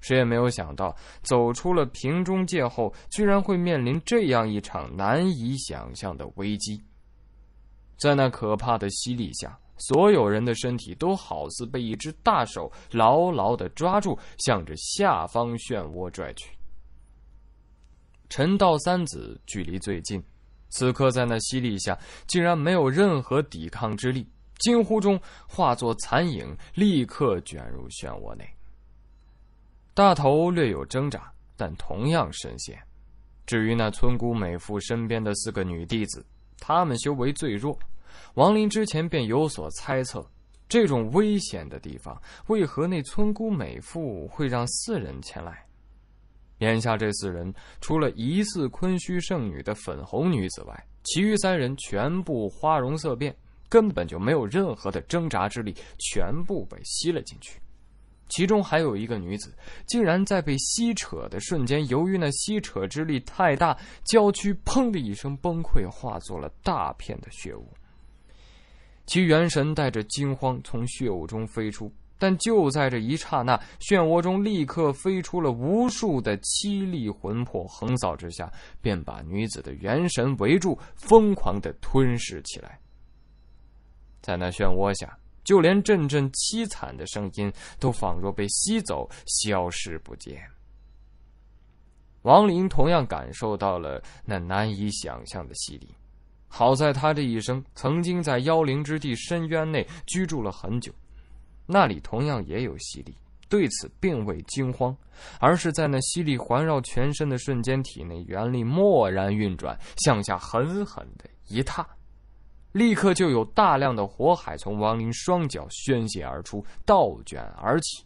谁也没有想到，走出了瓶中界后，居然会面临这样一场难以想象的危机。在那可怕的吸力下。所有人的身体都好似被一只大手牢牢的抓住，向着下方漩涡拽去。陈道三子距离最近，此刻在那吸力下竟然没有任何抵抗之力，惊呼中化作残影，立刻卷入漩涡内。大头略有挣扎，但同样深陷。至于那村姑美妇身边的四个女弟子，她们修为最弱。王林之前便有所猜测，这种危险的地方，为何那村姑美妇会让四人前来？眼下这四人，除了疑似昆虚圣女的粉红女子外，其余三人全部花容色变，根本就没有任何的挣扎之力，全部被吸了进去。其中还有一个女子，竟然在被吸扯的瞬间，由于那吸扯之力太大，娇躯砰的一声崩溃，化作了大片的血雾。其元神带着惊慌从血雾中飞出，但就在这一刹那，漩涡中立刻飞出了无数的凄厉魂魄，横扫之下，便把女子的元神围住，疯狂的吞噬起来。在那漩涡下，就连阵阵凄惨的声音都仿若被吸走，消失不见。王林同样感受到了那难以想象的吸力。好在他这一生曾经在妖灵之地深渊内居住了很久，那里同样也有吸力。对此，并未惊慌，而是在那吸力环绕全身的瞬间，体内元力蓦然运转，向下狠狠的一踏，立刻就有大量的火海从王林双脚宣泄而出，倒卷而起。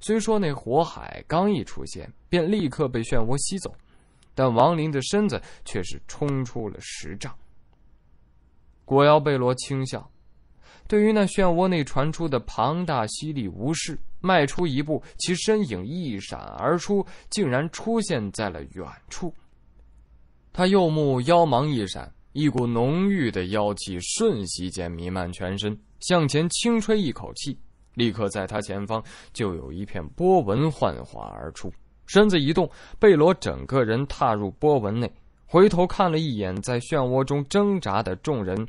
虽说那火海刚一出现，便立刻被漩涡吸走。但王林的身子却是冲出了十丈。果妖贝罗轻笑，对于那漩涡内传出的庞大吸力无视，迈出一步，其身影一闪而出，竟然出现在了远处。他右目妖芒一闪，一股浓郁的妖气瞬息间弥漫全身，向前轻吹一口气，立刻在他前方就有一片波纹幻化而出。身子一动，贝罗整个人踏入波纹内，回头看了一眼在漩涡中挣扎的众人，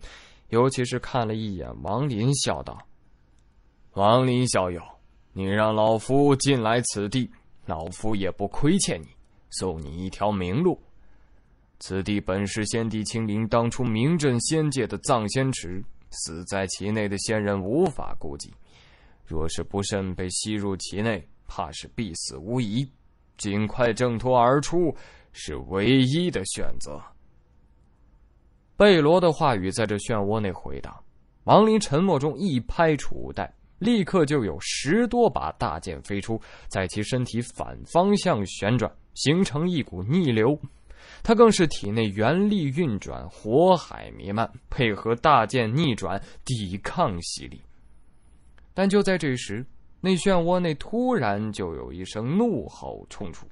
尤其是看了一眼王林，笑道：“王林小友，你让老夫进来此地，老夫也不亏欠你，送你一条明路。此地本是先帝清临当初名震仙界的藏仙池，死在其内的仙人无法估计，若是不慎被吸入其内，怕是必死无疑。”尽快挣脱而出是唯一的选择。贝罗的话语在这漩涡内回荡，王林沉默中一拍储物袋，立刻就有十多把大剑飞出，在其身体反方向旋转，形成一股逆流。他更是体内元力运转，火海弥漫，配合大剑逆转，抵抗吸力。但就在这时。那漩涡内突然就有一声怒吼冲出，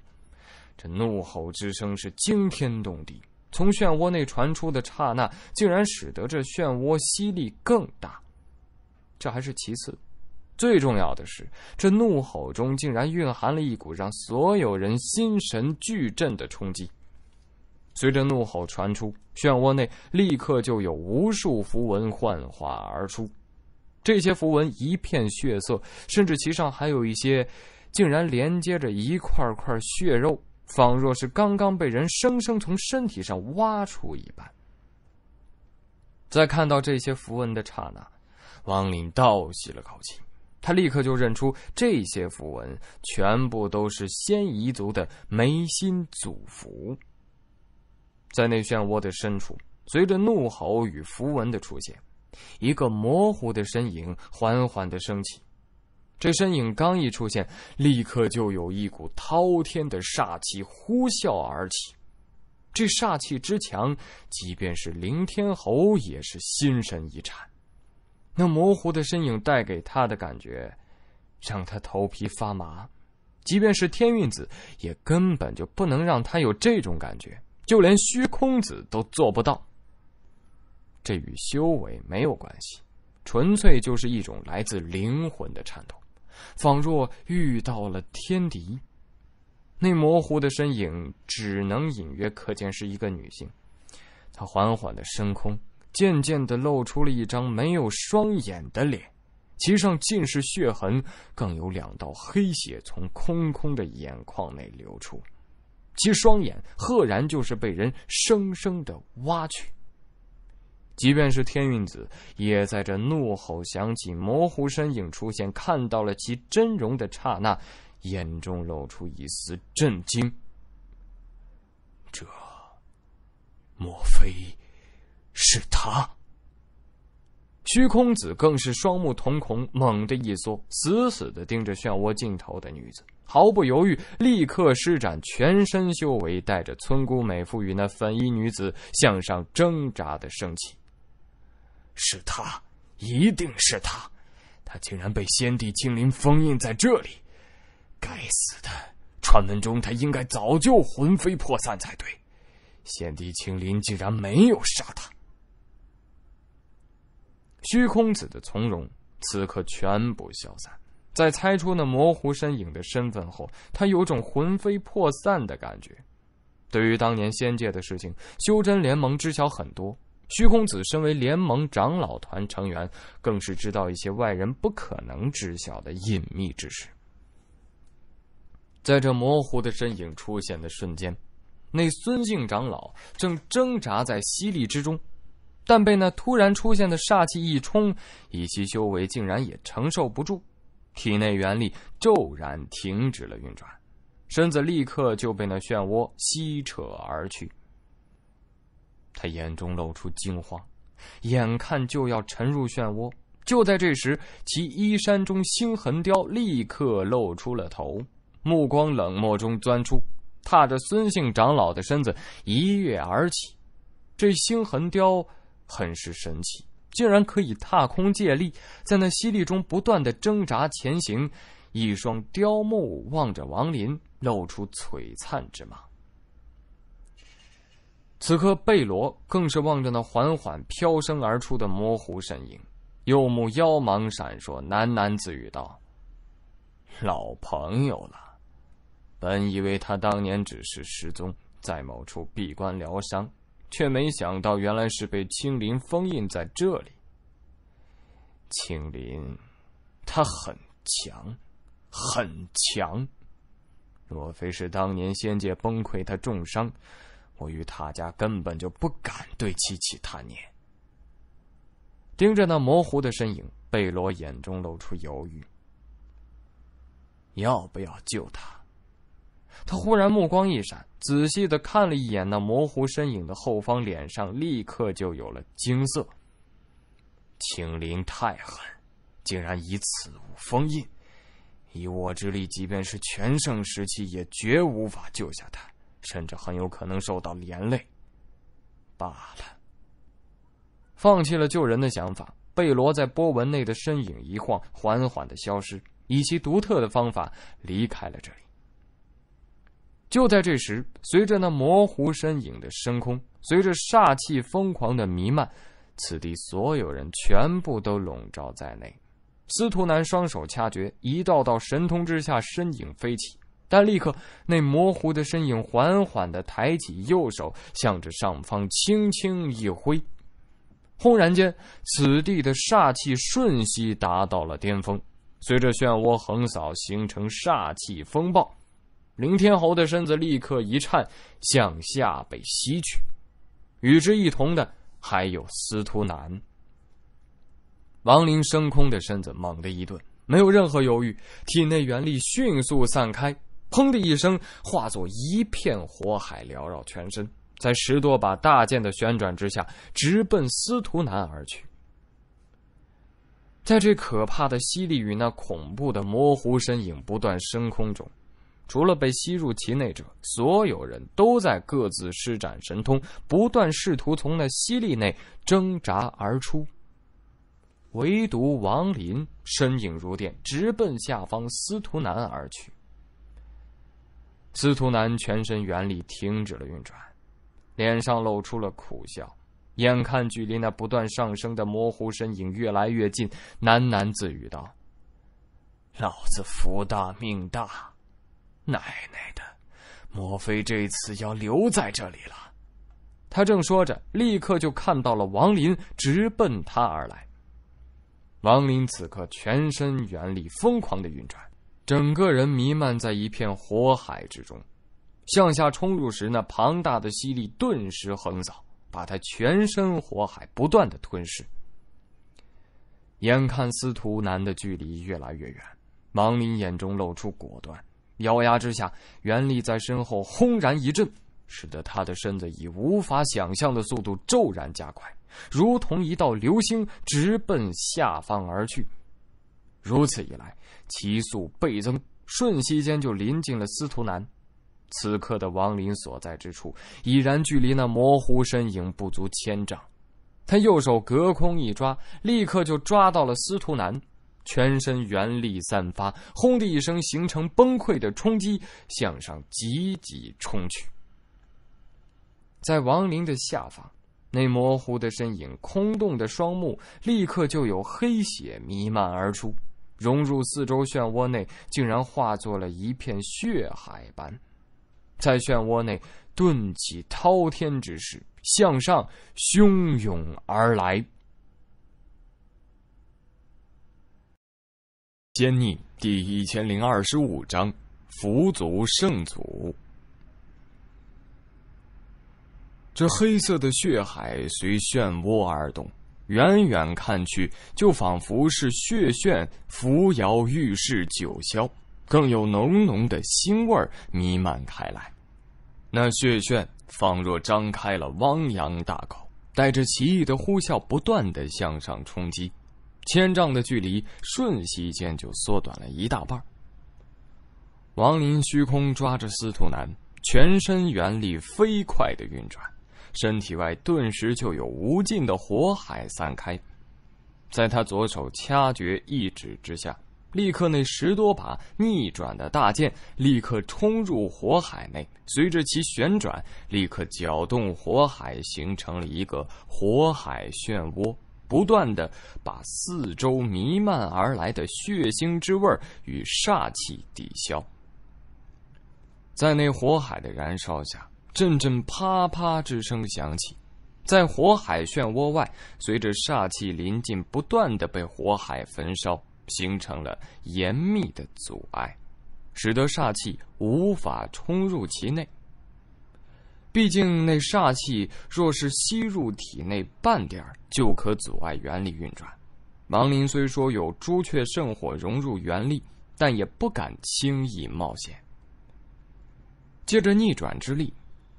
这怒吼之声是惊天动地，从漩涡内传出的刹那，竟然使得这漩涡吸力更大。这还是其次，最重要的是，这怒吼中竟然蕴含了一股让所有人心神俱震的冲击。随着怒吼传出，漩涡内立刻就有无数符文幻化而出。这些符文一片血色，甚至其上还有一些，竟然连接着一块块血肉，仿若是刚刚被人生生从身体上挖出一般。在看到这些符文的刹那，王林倒吸了口气，他立刻就认出这些符文全部都是仙夷族的眉心祖符。在那漩涡的深处，随着怒吼与符文的出现。一个模糊的身影缓缓的升起，这身影刚一出现，立刻就有一股滔天的煞气呼啸而起。这煞气之强，即便是凌天侯也是心神一颤。那模糊的身影带给他的感觉，让他头皮发麻。即便是天运子，也根本就不能让他有这种感觉，就连虚空子都做不到。这与修为没有关系，纯粹就是一种来自灵魂的颤抖，仿若遇到了天敌。那模糊的身影只能隐约可见是一个女性。她缓缓的升空，渐渐的露出了一张没有双眼的脸，其上尽是血痕，更有两道黑血从空空的眼眶内流出，其双眼赫然就是被人生生的挖去。即便是天运子，也在这怒吼响起、模糊身影出现、看到了其真容的刹那，眼中露出一丝震惊。这，莫非是他？虚空子更是双目瞳孔猛地一缩，死死的盯着漩涡尽头的女子，毫不犹豫，立刻施展全身修为，带着村姑美妇与那粉衣女子向上挣扎的升起。是他，一定是他！他竟然被先帝青灵封印在这里，该死的！传闻中他应该早就魂飞魄散才对，先帝青灵竟然没有杀他。虚空子的从容此刻全部消散，在猜出那模糊身影的身份后，他有种魂飞魄散的感觉。对于当年仙界的事情，修真联盟知晓很多。虚空子身为联盟长老团成员，更是知道一些外人不可能知晓的隐秘之事。在这模糊的身影出现的瞬间，那孙姓长老正挣扎在吸力之中，但被那突然出现的煞气一冲，以其修为竟然也承受不住，体内元力骤然停止了运转，身子立刻就被那漩涡吸扯而去。他眼中露出惊慌，眼看就要沉入漩涡。就在这时，其衣衫中星痕雕立刻露出了头，目光冷漠中钻出，踏着孙姓长老的身子一跃而起。这星痕雕很是神奇，竟然可以踏空借力，在那吸力中不断的挣扎前行。一双雕目望着王林，露出璀璨之芒。此刻，贝罗更是望着那缓缓飘升而出的模糊身影，右目妖芒闪烁，喃喃自语道：“老朋友了，本以为他当年只是失踪，在某处闭关疗伤，却没想到原来是被青林封印在这里。青林，他很强，很强，若非是当年仙界崩溃，他重伤。”我与塔家根本就不敢对其起贪念，盯着那模糊的身影，贝罗眼中露出犹豫。要不要救他？他忽然目光一闪，仔细的看了一眼那模糊身影的后方，脸上立刻就有了惊色。青灵太狠，竟然以此物封印，以我之力，即便是全盛时期，也绝无法救下他。甚至很有可能受到连累，罢了。放弃了救人的想法，贝罗在波纹内的身影一晃，缓缓的消失，以其独特的方法离开了这里。就在这时，随着那模糊身影的升空，随着煞气疯狂的弥漫，此地所有人全部都笼罩在内。司徒南双手掐诀，一道道神通之下，身影飞起。但立刻，那模糊的身影缓缓的抬起右手，向着上方轻轻一挥，轰然间，此地的煞气瞬息达到了巅峰。随着漩涡横扫，形成煞气风暴，凌天侯的身子立刻一颤，向下被吸去，与之一同的还有司徒南。王林升空的身子猛地一顿，没有任何犹豫，体内元力迅速散开。砰的一声，化作一片火海，缭绕全身。在十多把大剑的旋转之下，直奔司徒南而去。在这可怕的吸力与那恐怖的模糊身影不断升空中，除了被吸入其内者，所有人都在各自施展神通，不断试图从那吸力内挣扎而出。唯独王林身影如电，直奔下方司徒南而去。司徒南全身元力停止了运转，脸上露出了苦笑。眼看距离那不断上升的模糊身影越来越近，喃喃自语道：“老子福大命大，奶奶的，莫非这次要留在这里了？”他正说着，立刻就看到了王林直奔他而来。王林此刻全身元力疯狂的运转。整个人弥漫在一片火海之中，向下冲入时，那庞大的吸力顿时横扫，把他全身火海不断的吞噬。眼看司徒南的距离越来越远，王林眼中露出果断，咬牙之下，袁立在身后轰然一震，使得他的身子以无法想象的速度骤然加快，如同一道流星直奔下方而去。如此一来，其速倍增，瞬息间就临近了司徒南。此刻的王林所在之处，已然距离那模糊身影不足千丈。他右手隔空一抓，立刻就抓到了司徒南，全身元力散发，轰的一声，形成崩溃的冲击，向上急急冲去。在王林的下方，那模糊的身影，空洞的双目，立刻就有黑血弥漫而出。融入四周漩涡内，竟然化作了一片血海般，在漩涡内顿起滔天之势，向上汹涌而来。《仙逆》第一千零二十五章：福祖圣祖。这黑色的血海随漩涡而动。远远看去，就仿佛是血漩扶摇欲试九霄，更有浓浓的腥味弥漫开来。那血漩仿若张开了汪洋大口，带着奇异的呼啸，不断的向上冲击，千丈的距离瞬息间就缩短了一大半。王林虚空抓着司徒南，全身元力飞快的运转。身体外顿时就有无尽的火海散开，在他左手掐诀一指之下，立刻那十多把逆转的大剑立刻冲入火海内，随着其旋转，立刻搅动火海，形成了一个火海漩涡，不断的把四周弥漫而来的血腥之味与煞气抵消。在那火海的燃烧下。阵阵啪啪之声响起，在火海漩涡外，随着煞气临近，不断的被火海焚烧，形成了严密的阻碍，使得煞气无法冲入其内。毕竟那煞气若是吸入体内半点就可阻碍元力运转。王林虽说有朱雀圣火融入元力，但也不敢轻易冒险，借着逆转之力。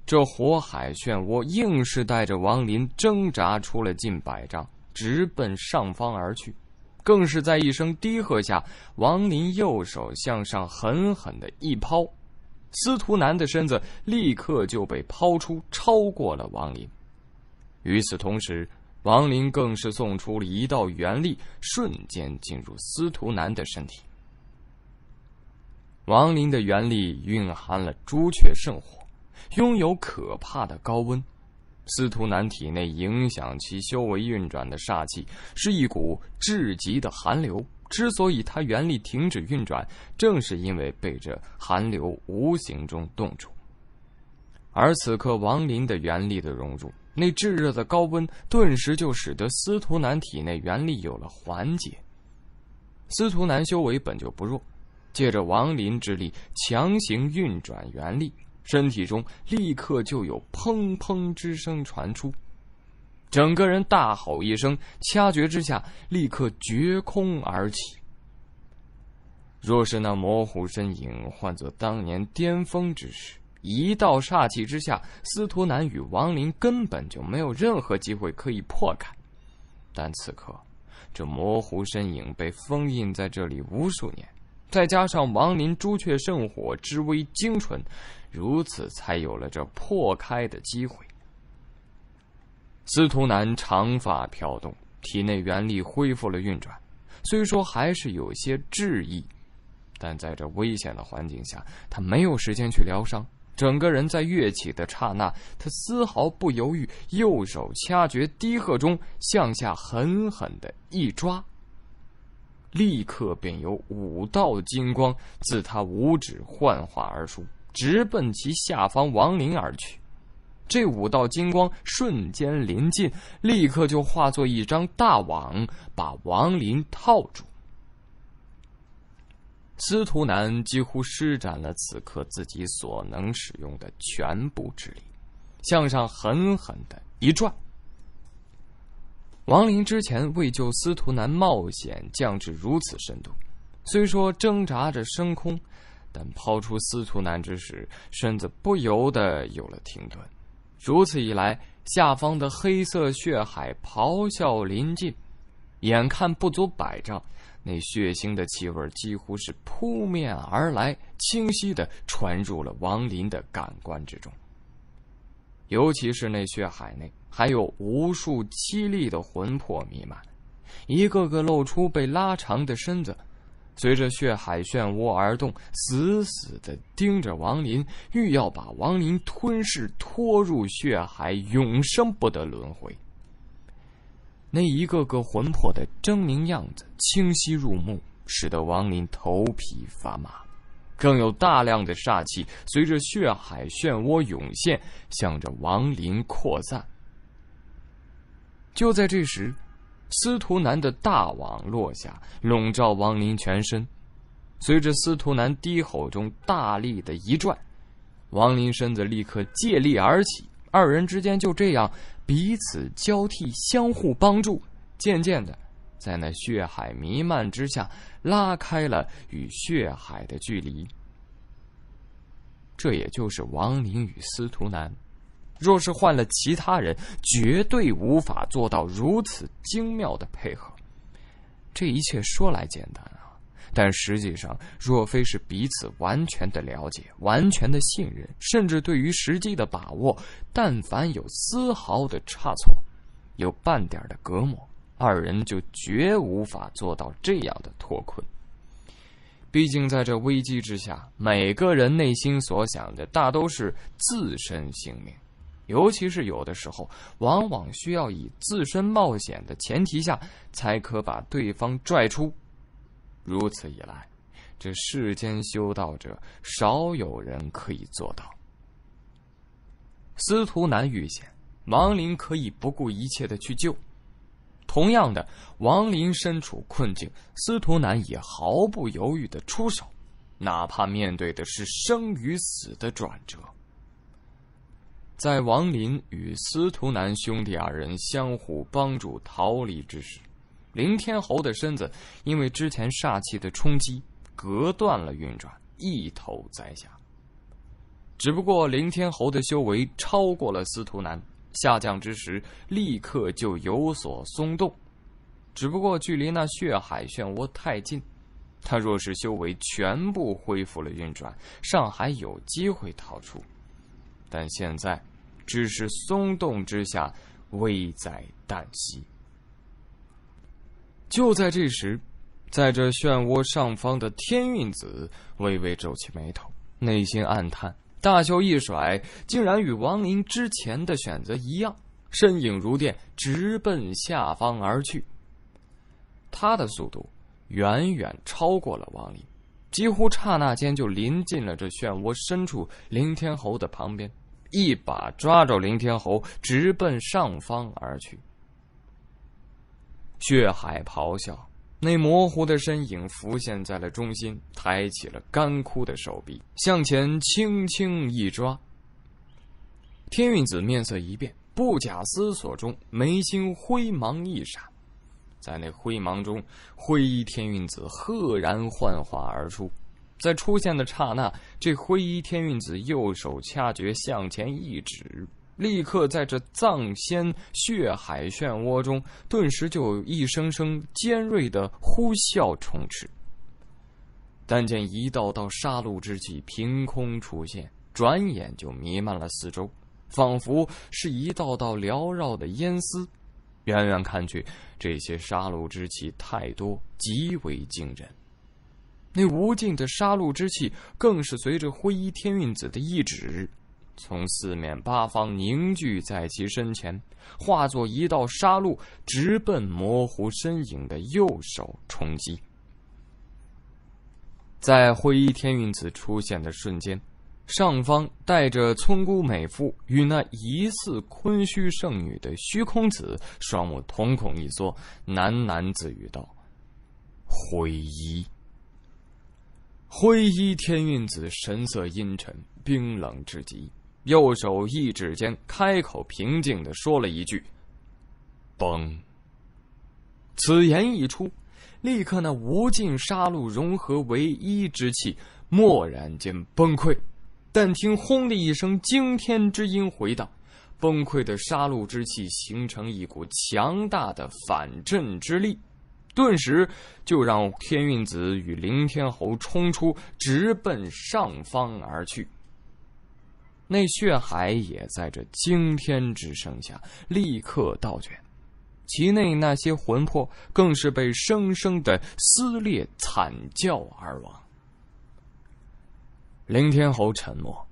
这火海漩涡硬是带着王林挣扎出了近百丈，直奔上方而去。更是在一声低喝下，王林右手向上狠狠的一抛，司徒南的身子立刻就被抛出，超过了王林。与此同时，王林更是送出了一道元力，瞬间进入司徒南的身体。王林的元力蕴含了朱雀圣火。拥有可怕的高温，司徒南体内影响其修为运转的煞气是一股至极的寒流。之所以他元力停止运转，正是因为被这寒流无形中冻住。而此刻王林的元力的融入，那炙热的高温顿时就使得司徒南体内元力有了缓解。司徒南修为本就不弱，借着王林之力强行运转元力。身体中立刻就有砰砰之声传出，整个人大吼一声，掐诀之下，立刻绝空而起。若是那模糊身影换作当年巅峰之时，一道煞气之下，司徒南与王林根本就没有任何机会可以破开。但此刻，这模糊身影被封印在这里无数年，再加上王林朱雀圣火之威精纯。如此，才有了这破开的机会。司徒南长发飘动，体内元力恢复了运转，虽说还是有些质疑，但在这危险的环境下，他没有时间去疗伤。整个人在跃起的刹那，他丝毫不犹豫，右手掐诀，低喝中向下狠狠的一抓，立刻便有五道金光自他五指幻化而出。直奔其下方王林而去，这五道金光瞬间临近，立刻就化作一张大网，把王林套住。司徒南几乎施展了此刻自己所能使用的全部之力，向上狠狠的一转。王林之前为救司徒南冒险降至如此深度，虽说挣扎着升空。但抛出司徒南之时，身子不由得有了停顿。如此一来，下方的黑色血海咆哮临近，眼看不足百丈，那血腥的气味几乎是扑面而来，清晰的传入了王林的感官之中。尤其是那血海内，还有无数凄厉的魂魄弥漫，一个个露出被拉长的身子。随着血海漩涡而动，死死的盯着王林，欲要把王林吞噬，拖入血海，永生不得轮回。那一个个魂魄的狰狞样子清晰入目，使得王林头皮发麻。更有大量的煞气随着血海漩涡涌现，向着王林扩散。就在这时，司徒南的大网落下，笼罩王林全身。随着司徒南低吼中大力的一转，王林身子立刻借力而起。二人之间就这样彼此交替，相互帮助，渐渐的，在那血海弥漫之下，拉开了与血海的距离。这也就是王林与司徒南。若是换了其他人，绝对无法做到如此精妙的配合。这一切说来简单啊，但实际上，若非是彼此完全的了解、完全的信任，甚至对于时机的把握，但凡有丝毫的差错，有半点的隔膜，二人就绝无法做到这样的脱困。毕竟，在这危机之下，每个人内心所想的，大都是自身性命。尤其是有的时候，往往需要以自身冒险的前提下，才可把对方拽出。如此一来，这世间修道者少有人可以做到。司徒南遇险，王林可以不顾一切的去救；同样的，王林身处困境，司徒南也毫不犹豫的出手，哪怕面对的是生与死的转折。在王林与司徒南兄弟二人相互帮助逃离之时，林天侯的身子因为之前煞气的冲击，隔断了运转，一头栽下。只不过林天侯的修为超过了司徒南，下降之时立刻就有所松动。只不过距离那血海漩涡太近，他若是修为全部恢复了运转，尚还有机会逃出。但现在，只是松动之下，危在旦夕。就在这时，在这漩涡上方的天运子微微皱起眉头，内心暗叹，大袖一甩，竟然与王林之前的选择一样，身影如电，直奔下方而去。他的速度远远超过了王林，几乎刹那间就临近了这漩涡深处凌天侯的旁边。一把抓着林天侯，直奔上方而去。血海咆哮，那模糊的身影浮现在了中心，抬起了干枯的手臂，向前轻轻一抓。天运子面色一变，不假思索中，眉心灰芒一闪，在那灰芒中，灰衣天运子赫然幻化而出。在出现的刹那，这灰衣天运子右手掐诀向前一指，立刻在这藏仙血海漩涡中，顿时就有一声声尖锐的呼啸充斥。但见一道道杀戮之气凭空出现，转眼就弥漫了四周，仿佛是一道道缭绕的烟丝。远远看去，这些杀戮之气太多，极为惊人。那无尽的杀戮之气，更是随着灰衣天运子的一指，从四面八方凝聚在其身前，化作一道杀戮，直奔模糊身影的右手冲击。在灰衣天运子出现的瞬间，上方带着村姑美妇与那疑似昆虚圣女的虚空子，双目瞳孔一缩，喃喃自语道：“灰衣。”灰衣天运子神色阴沉，冰冷至极，右手一指间，开口平静的说了一句：“崩。”此言一出，立刻那无尽杀戮融合唯一之气蓦然间崩溃。但听“轰”的一声惊天之音回荡，崩溃的杀戮之气形成一股强大的反震之力。顿时就让天运子与凌天侯冲出，直奔上方而去。那血海也在这惊天之声下立刻倒卷，其内那些魂魄更是被生生的撕裂，惨叫而亡。凌天侯沉默，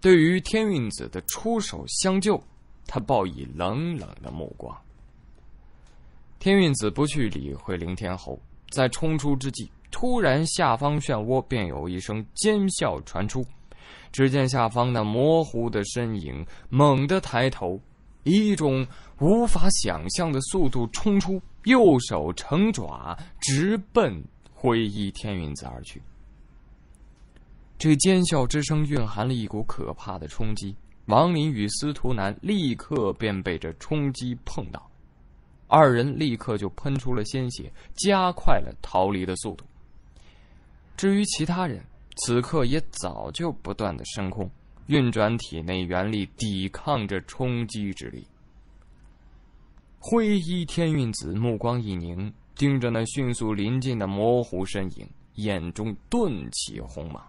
对于天运子的出手相救，他报以冷冷的目光。天运子不去理会凌天侯，在冲出之际，突然下方漩涡便有一声尖啸传出。只见下方那模糊的身影猛地抬头，以一种无法想象的速度冲出，右手成爪，直奔灰衣天运子而去。这尖啸之声蕴含了一股可怕的冲击，王林与司徒南立刻便被这冲击碰到。二人立刻就喷出了鲜血，加快了逃离的速度。至于其他人，此刻也早就不断的升空，运转体内元力，抵抗着冲击之力。灰衣天运子目光一凝，盯着那迅速临近的模糊身影，眼中顿起红芒，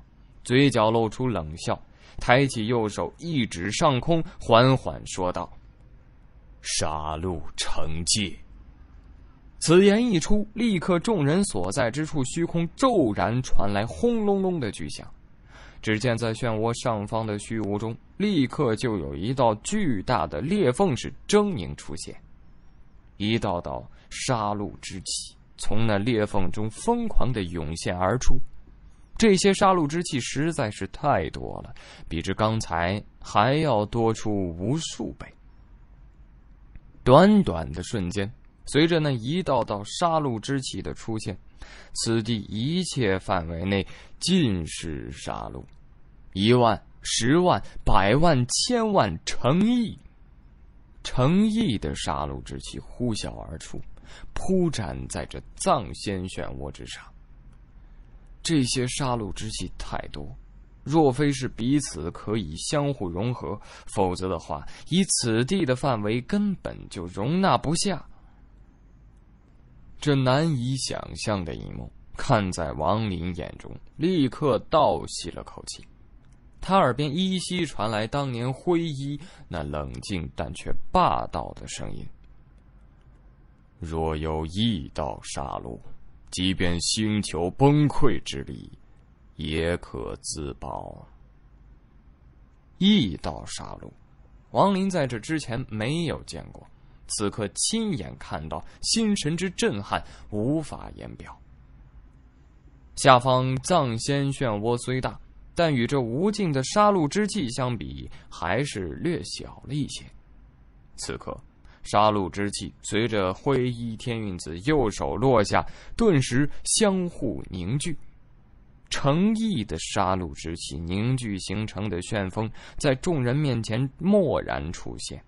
嘴角露出冷笑，抬起右手一指上空，缓缓说道。杀戮惩戒！此言一出，立刻众人所在之处虚空骤然传来轰隆隆的巨响。只见在漩涡上方的虚无中，立刻就有一道巨大的裂缝是狰狞出现，一道道杀戮之气从那裂缝中疯狂的涌现而出。这些杀戮之气实在是太多了，比之刚才还要多出无数倍。短短的瞬间，随着那一道道杀戮之气的出现，此地一切范围内尽是杀戮，一万、十万、百万、千万、成亿、成亿的杀戮之气呼啸而出，铺展在这藏仙漩涡之上。这些杀戮之气太多。若非是彼此可以相互融合，否则的话，以此地的范围根本就容纳不下这难以想象的一幕。看在王林眼中，立刻倒吸了口气。他耳边依稀传来当年灰衣那冷静但却霸道的声音：“若有一道杀戮，即便星球崩溃之力。”也可自保。一道杀戮，王林在这之前没有见过，此刻亲眼看到，心神之震撼无法言表。下方藏仙漩涡虽大，但与这无尽的杀戮之气相比，还是略小了一些。此刻，杀戮之气随着灰衣天运子右手落下，顿时相互凝聚。诚意的杀戮之气凝聚形成的旋风，在众人面前蓦然出现。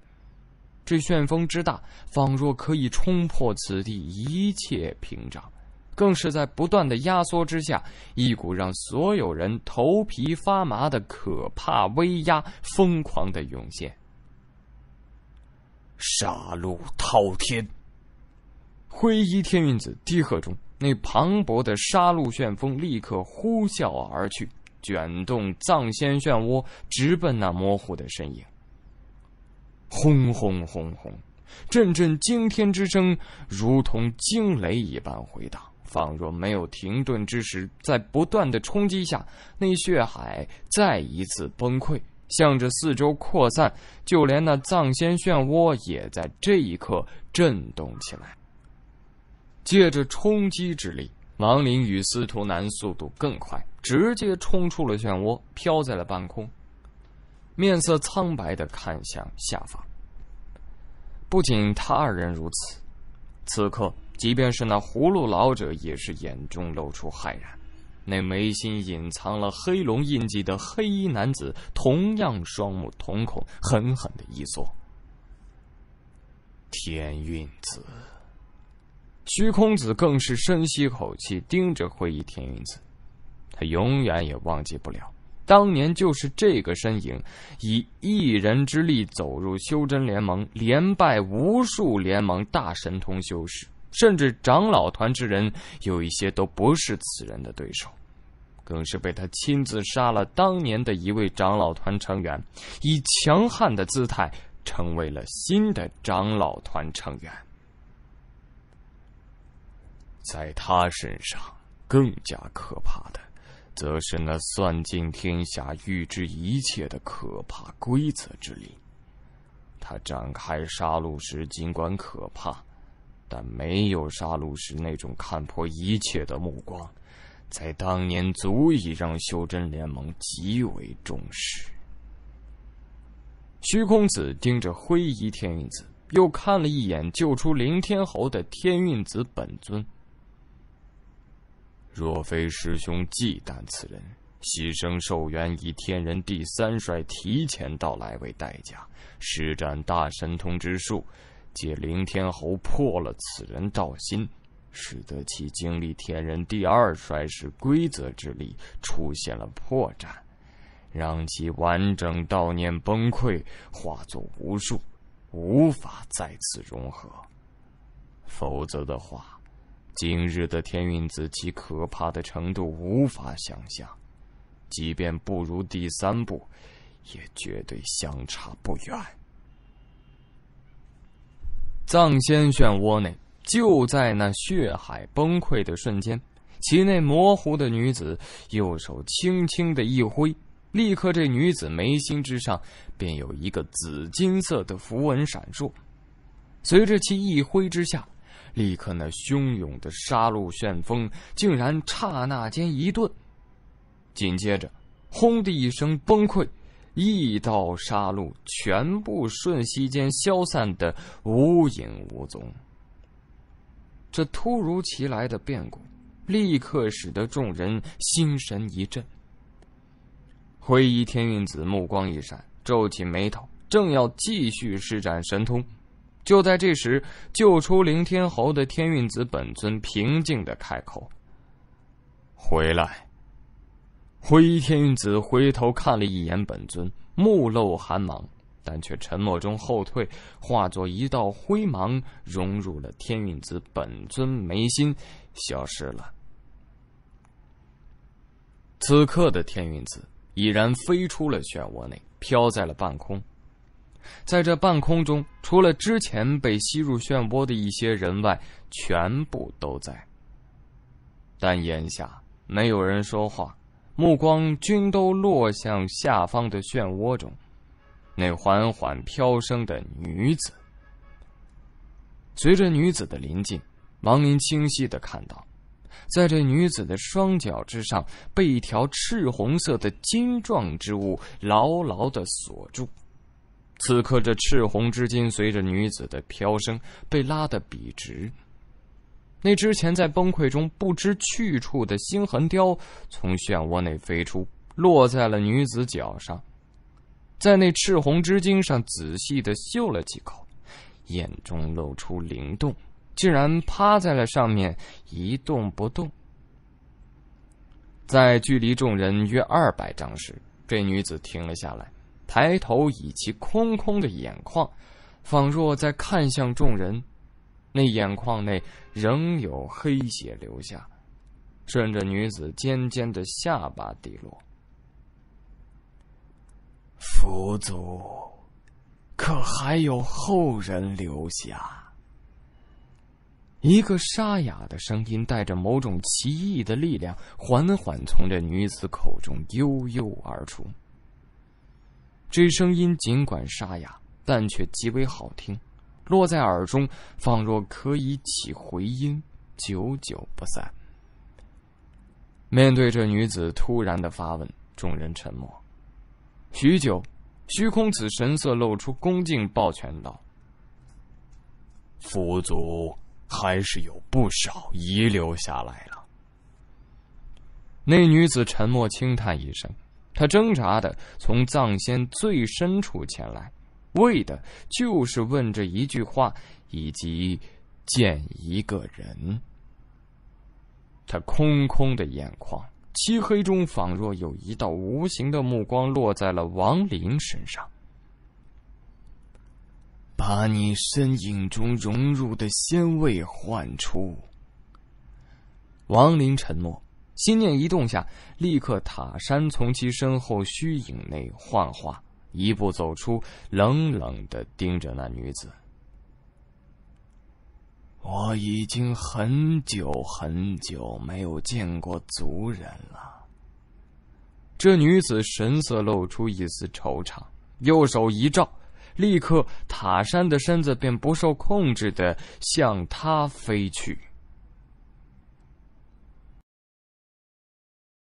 这旋风之大，仿若可以冲破此地一切屏障，更是在不断的压缩之下，一股让所有人头皮发麻的可怕威压疯狂的涌现。杀戮滔天！灰衣天运子低喝中。那磅礴的杀戮旋风立刻呼啸而去，卷动藏仙漩涡，直奔那模糊的身影。轰轰轰轰，阵阵惊天之声如同惊雷一般回荡，仿若没有停顿之时，在不断的冲击下，那血海再一次崩溃，向着四周扩散，就连那藏仙漩涡也在这一刻震动起来。借着冲击之力，王林与司徒南速度更快，直接冲出了漩涡，飘在了半空，面色苍白的看向下方。不仅他二人如此，此刻即便是那葫芦老者，也是眼中露出骇然；那眉心隐藏了黑龙印记的黑衣男子，同样双目瞳孔狠狠的一缩。天运子。虚空子更是深吸口气，盯着会议天云子。他永远也忘记不了，当年就是这个身影，以一人之力走入修真联盟，连败无数联盟大神通修士，甚至长老团之人，有一些都不是此人的对手。更是被他亲自杀了当年的一位长老团成员，以强悍的姿态成为了新的长老团成员。在他身上，更加可怕的，则是那算尽天下、预知一切的可怕规则之力。他展开杀戮时，尽管可怕，但没有杀戮时那种看破一切的目光，在当年足以让修真联盟极为重视。虚空子盯着灰衣天运子，又看了一眼救出凌天侯的天运子本尊。若非师兄忌惮此人，牺牲寿元以天人第三帅提前到来为代价，施展大神通之术，借凌天侯破了此人道心，使得其经历天人第二衰时规则之力出现了破绽，让其完整道念崩溃，化作无数，无法再次融合。否则的话。今日的天运子其可怕的程度无法想象，即便不如第三步，也绝对相差不远。藏仙漩涡内，就在那血海崩溃的瞬间，其内模糊的女子右手轻轻的一挥，立刻这女子眉心之上便有一个紫金色的符文闪烁，随着其一挥之下。立刻，那汹涌的杀戮旋风竟然刹那间一顿，紧接着，轰的一声崩溃，一道杀戮全部瞬息间消散的无影无踪。这突如其来的变故，立刻使得众人心神一震。灰衣天运子目光一闪，皱起眉头，正要继续施展神通。就在这时，救出凌天侯的天运子本尊平静的开口：“回来。”灰天运子回头看了一眼本尊，目露寒芒，但却沉默中后退，化作一道灰芒融入了天运子本尊眉心，消失了。此刻的天运子已然飞出了漩涡内，飘在了半空。在这半空中，除了之前被吸入漩涡的一些人外，全部都在。但眼下没有人说话，目光均都落向下方的漩涡中，那缓缓飘升的女子。随着女子的临近，王林清晰的看到，在这女子的双脚之上，被一条赤红色的晶状之物牢牢的锁住。此刻，这赤红之金随着女子的飘升被拉得笔直。那之前在崩溃中不知去处的星痕雕，从漩涡内飞出，落在了女子脚上，在那赤红之金上仔细的嗅了几口，眼中露出灵动，竟然趴在了上面一动不动。在距离众人约二百丈时，这女子停了下来。抬头，以其空空的眼眶，仿若在看向众人。那眼眶内仍有黑血流下，顺着女子尖尖的下巴滴落。佛祖，可还有后人留下？一个沙哑的声音，带着某种奇异的力量，缓缓从这女子口中悠悠而出。这声音尽管沙哑，但却极为好听，落在耳中，仿若可以起回音，久久不散。面对这女子突然的发问，众人沉默。许久，虚空子神色露出恭敬，抱拳道：“佛祖还是有不少遗留下来了。”那女子沉默，轻叹一声。他挣扎的从藏仙最深处前来，为的就是问这一句话，以及见一个人。他空空的眼眶，漆黑中仿若有一道无形的目光落在了王林身上。把你身影中融入的仙味唤出。王林沉默。心念一动下，立刻塔山从其身后虚影内幻化，一步走出，冷冷的盯着那女子。我已经很久很久没有见过族人了。这女子神色露出一丝惆怅，右手一照，立刻塔山的身子便不受控制的向他飞去。